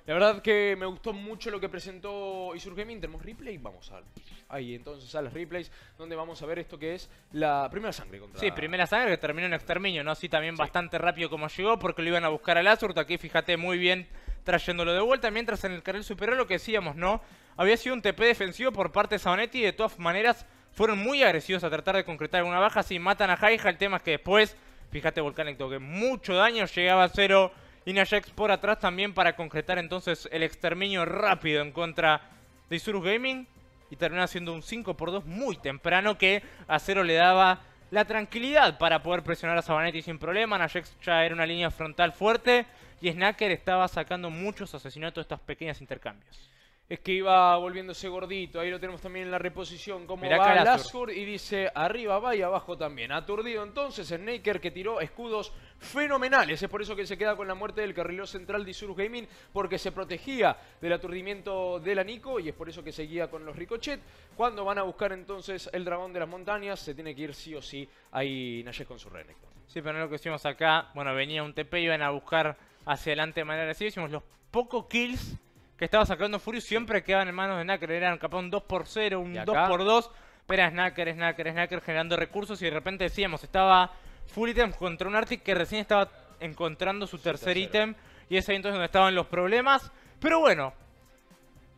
La verdad que me gustó mucho lo que presentó Isur Gaming. Tenemos replay, vamos a ahí entonces a las replays, donde vamos a ver esto que es la primera sangre contra... Sí, primera sangre que terminó en exterminio, ¿no? Sí, también bastante rápido como llegó, porque lo iban a buscar al Azur. Aquí fíjate muy bien trayéndolo de vuelta, mientras en el carril superior lo que decíamos, ¿no? Había sido un TP defensivo por parte de Sabonetti de todas maneras fueron muy agresivos a tratar de concretar una baja. Si matan a Jaija, el tema es que después, fíjate Volcanic, toque mucho daño llegaba a cero... Y Najex por atrás también para concretar entonces el exterminio rápido en contra de Isurus Gaming. Y termina siendo un 5 por 2 muy temprano que a Cero le daba la tranquilidad para poder presionar a Sabanetti sin problema. Najex ya era una línea frontal fuerte y Snacker estaba sacando muchos asesinatos de estos pequeños intercambios. Es que iba volviéndose gordito, ahí lo tenemos también en la reposición, como va Lazur. y dice arriba va y abajo también. Aturdido entonces Snaker que tiró escudos fenomenales. Es por eso que se queda con la muerte del carrilero central de Isurus Gaming, porque se protegía del aturdimiento de la Nico y es por eso que seguía con los Ricochet. Cuando van a buscar entonces el dragón de las montañas, se tiene que ir sí o sí ahí Nayez con su Renekton. Sí, pero no lo que hicimos acá, bueno, venía un TP, iban a buscar hacia adelante de manera así. hicimos los pocos kills que estaba sacando Furious siempre quedaban en manos de Nacker. eran capaz un 2 x 0, un 2 x 2 pero era Snacker, Snacker, Snacker generando recursos y de repente decíamos, estaba Full Item contra un Arctic que recién estaba encontrando su tercer ítem. Y es ahí entonces donde estaban los problemas. Pero bueno,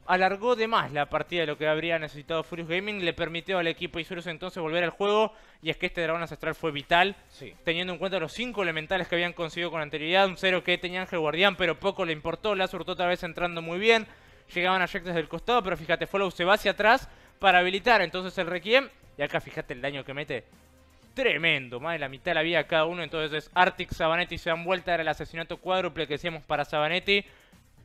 alargó de más la partida de lo que habría necesitado Furious Gaming, le permitió al equipo Isurus entonces volver al juego, y es que este dragón ancestral fue vital, teniendo en cuenta los cinco elementales que habían conseguido con anterioridad, un cero que tenía Ángel Guardián, pero poco le importó, surtó otra vez entrando muy bien, llegaban a Jack desde el costado, pero fíjate, Follow se va hacia atrás para habilitar entonces el Requiem, y acá fíjate el daño que mete, Tremendo, más de la mitad la había cada uno. Entonces Arctic Sabanetti se dan vuelta. Era el asesinato cuádruple que decíamos para Sabanetti.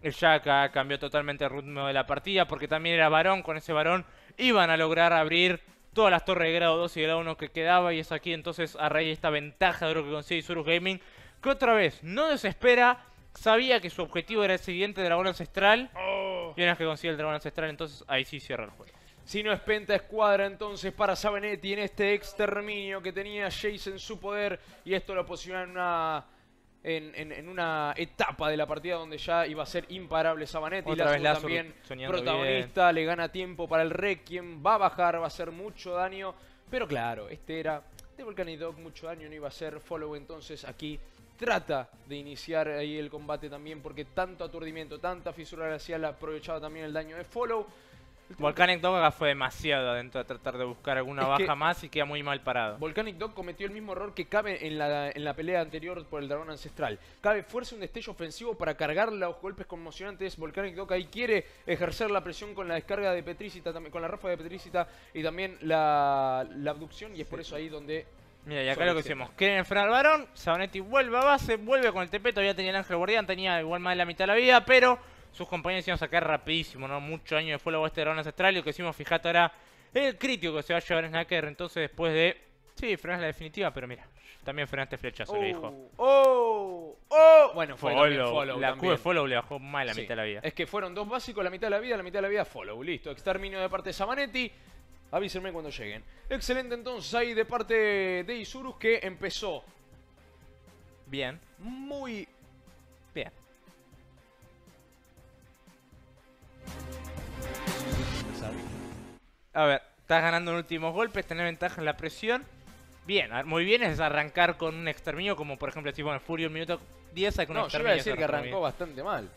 Ya acá ah, cambió totalmente el ritmo de la partida porque también era varón. Con ese varón iban a lograr abrir todas las torres de grado 2 y grado 1 que quedaba. Y es aquí entonces a raíz esta ventaja de lo que consigue Surus Gaming. Que otra vez no desespera. Sabía que su objetivo era el siguiente dragón ancestral. Oh. Y una que consigue el dragón ancestral, entonces ahí sí cierra el juego. Si no es penta escuadra entonces para Sabanetti en este exterminio que tenía Jace en su poder. Y esto lo posiciona en una, en, una etapa de la partida donde ya iba a ser imparable Sabanetti. Otra vez también protagonista, le gana tiempo para el Rey, quien Va a bajar, va a hacer mucho daño. Pero claro, este era de Volcanic Dog, mucho daño no iba a ser Follow entonces aquí trata de iniciar ahí el combate también porque tanto aturdimiento, tanta fisura glacial aprovechaba también el daño de Follow. Volcanic Dog fue demasiado adentro de tratar de buscar alguna baja más y queda muy mal parado. Volcanic Dog cometió el mismo error que Cabe en la, en la pelea anterior por el dragón ancestral. Cabe fuerza un destello ofensivo para cargar los golpes conmocionantes. Volcanic Dog ahí quiere ejercer la presión con la descarga de Petricita, con la rafa de Petricita y también la, la abducción. Y es por eso ahí donde Mira, y acá lo que hicimos. Quieren enfrenar al varón. Sabonetti vuelve a base, vuelve con el TP. Todavía tenía el ángel guardián, tenía igual más de la mitad de la vida, pero sus compañeros iban a sacar rapidísimo, ¿no? Muchos años después la este de Ancestral. lo que hicimos, fijate ahora, el crítico que se va a llevar en Snacker. Entonces, después de. Sí, frenás la definitiva, pero mira, también frenaste flechazo, le dijo. ¡Oh! ¡Oh! oh. Bueno, fue follow, también follow. La follow le bajó mal la mitad de la vida. Es que fueron dos básicos, la mitad de la vida, la mitad de la vida follow. Listo, exterminio de parte de Samanetti. Avísenme cuando lleguen. Excelente entonces ahí de parte de Isurus que empezó. Bien. Muy A ver, estás ganando en últimos golpes, tener ventaja en la presión. Bien, muy bien es arrancar con un exterminio, como por ejemplo si en Furio un minuto 10 un exterminio. No, yo iba a decir que arrancó bastante mal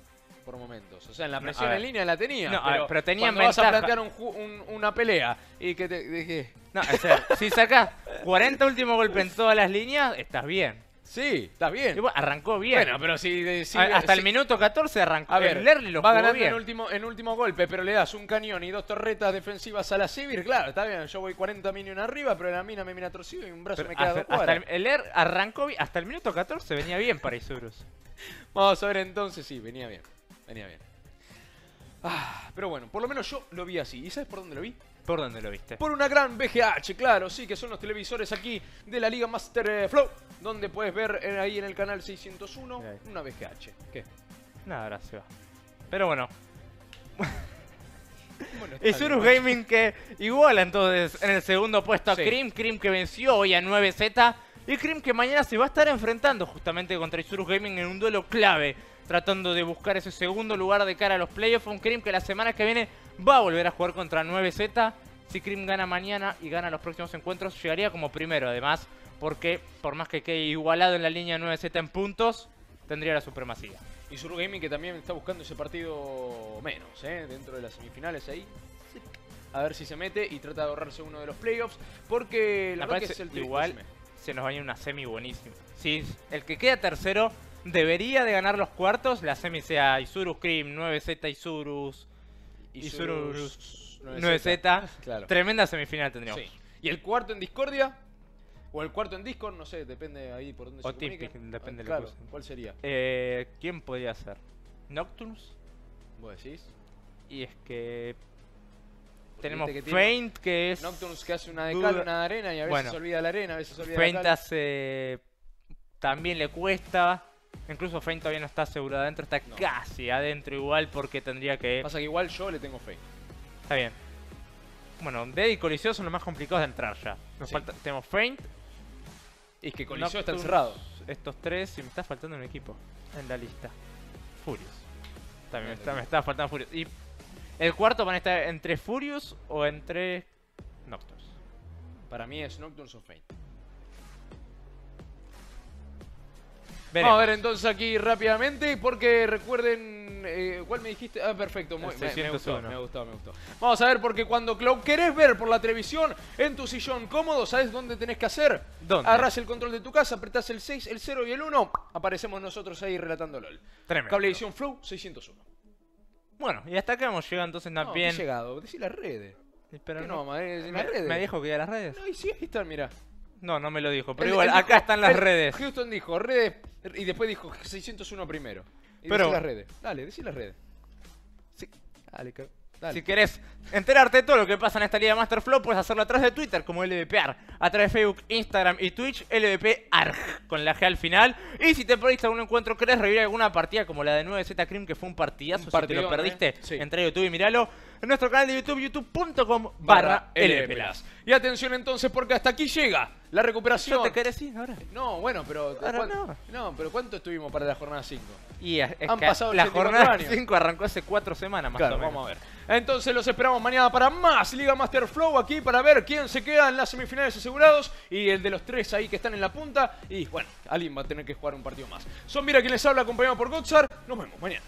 por momentos. O sea, en la presión en línea la tenía. No, pero, tenía ventaja. vas a plantear un, una pelea y que te dije... No, o sea, si sacas 40 últimos golpes en todas las líneas, estás bien. Sí, está bien. arrancó bien. Bueno, pero si... Eh, hasta el minuto 14 arrancó. A ver, Lerly lo va ganando bien. En, último, en último golpe, pero le das un cañón y dos torretas defensivas a la Sibir. Claro, está bien, yo voy 40 minions arriba, pero la mina me mira torcido y un brazo me queda el, air arrancó bien. Hasta el minuto 14 venía bien para Isurus. Vamos a ver entonces, sí, venía bien. Venía bien. Ah, pero bueno, por lo menos yo lo vi así. ¿Y sabes por dónde lo vi? ¿Por dónde lo viste? Por una gran BGH, claro, sí, que son los televisores aquí de la Liga Master eh, Flow, donde puedes ver eh, ahí en el canal 601 una BGH. ¿Qué? Nada, gracias. Pero bueno. bueno Gaming que iguala entonces en el segundo puesto a Krim, que venció hoy a 9Z y Krim que mañana se va a estar enfrentando justamente contra Isurus Gaming en un duelo clave, tratando de buscar ese segundo lugar de cara a los playoffs. Un Krim que la semana que viene va a volver a jugar contra 9Z. Si Krim gana mañana y gana los próximos encuentros, llegaría como primero, además, porque por más que quede igualado en la línea 9Z en puntos, tendría la supremacía. Y Sur Gaming que también está buscando ese partido menos, ¿eh? dentro de las semifinales ahí. A ver si se mete y trata de ahorrarse uno de los playoffs, porque la verdad es el Igual se, nos va a ir una semi buenísima. Si el que queda tercero debería de ganar los cuartos, la semi sea Isurus krim 9Z Isurus, y, Surus 9Z. Tremenda semifinal tendríamos. Y el cuarto en Discordia. O el cuarto en Discord, no sé, depende ahí por dónde se se O depende ah, claro, ¿cuál sería? Eh, ¿Quién podría ser? ¿Nocturnus? ¿Vos decís? Y es que... Tenemos que Feint, que es... Nocturnus que hace una de cal, una de arena, y a veces se olvida la arena, a veces se olvida Feint la cal. hace... También le cuesta... Incluso Faint todavía no está asegurada adentro, está casi adentro igual porque tendría que... Pasa que igual yo le tengo fe. Está bien. Bueno, Dead y Coliseo son los más complicados de entrar ya. Nos falta, tenemos Feint. Y es que Coliseo está encerrado. Estos tres, y me está faltando un equipo en la lista. Furious. También me está, me faltando Furious. Y el cuarto van a estar entre Furious o entre Nocturne. Para mí es Nocturne o Feint. Vamos a ver entonces aquí rápidamente, porque recuerden, eh, ¿cuál me dijiste? Ah, perfecto, Muy, ah, me, me, gustó, me gustó, me Vamos a ver, porque cuando Cloud querés ver por la televisión en tu sillón cómodo, ¿sabes dónde tenés que hacer? ¿Dónde? Agarrás el control de tu casa, apretás el 6, el 0 y el 1, aparecemos nosotros ahí relatando LOL. Tremendo. Cablevisión Flow 601. Bueno, y hasta acá hemos llegado entonces también. No, hemos llegado, decí las redes. no, eh, las redes. ¿Me dijo que iba a las redes? No, y sí, ahí están, mira. No, no me lo dijo. Pero igual, acá están las redes. Houston dijo redes y después dijo 601 primero. pero, decí las redes. Dale, decí las redes. Sí, dale, cabrón. Si querés enterarte de todo lo que pasa en esta liga Master Masterflow, puedes hacerlo a través de Twitter como LVPAR, a través de Facebook, Instagram y Twitch, LBPAR con la G al final. Y si te perdiste algún encuentro, querés revivir alguna partida como la de 9Z Cream, que fue un partidazo, si lo perdiste, eh. a YouTube y míralo. En nuestro canal de YouTube, youtube.com barra LPLAS. Y atención entonces, porque hasta aquí llega la recuperación. ¿Ya te querés ir ahora? No, bueno, pero. pero ¿cuánto estuvimos para la jornada 5? Y Han pasado la jornada 5 arrancó hace 4 semanas más o menos. Vamos a ver. Entonces los esperamos mañana para más Liga Master Flow aquí para ver quién se queda en las semifinales asegurados y el de los tres ahí que están en la punta. Y bueno, alguien va a tener que jugar un partido más. Son Mira quien les habla, acompañado por Gotzar. Nos vemos mañana.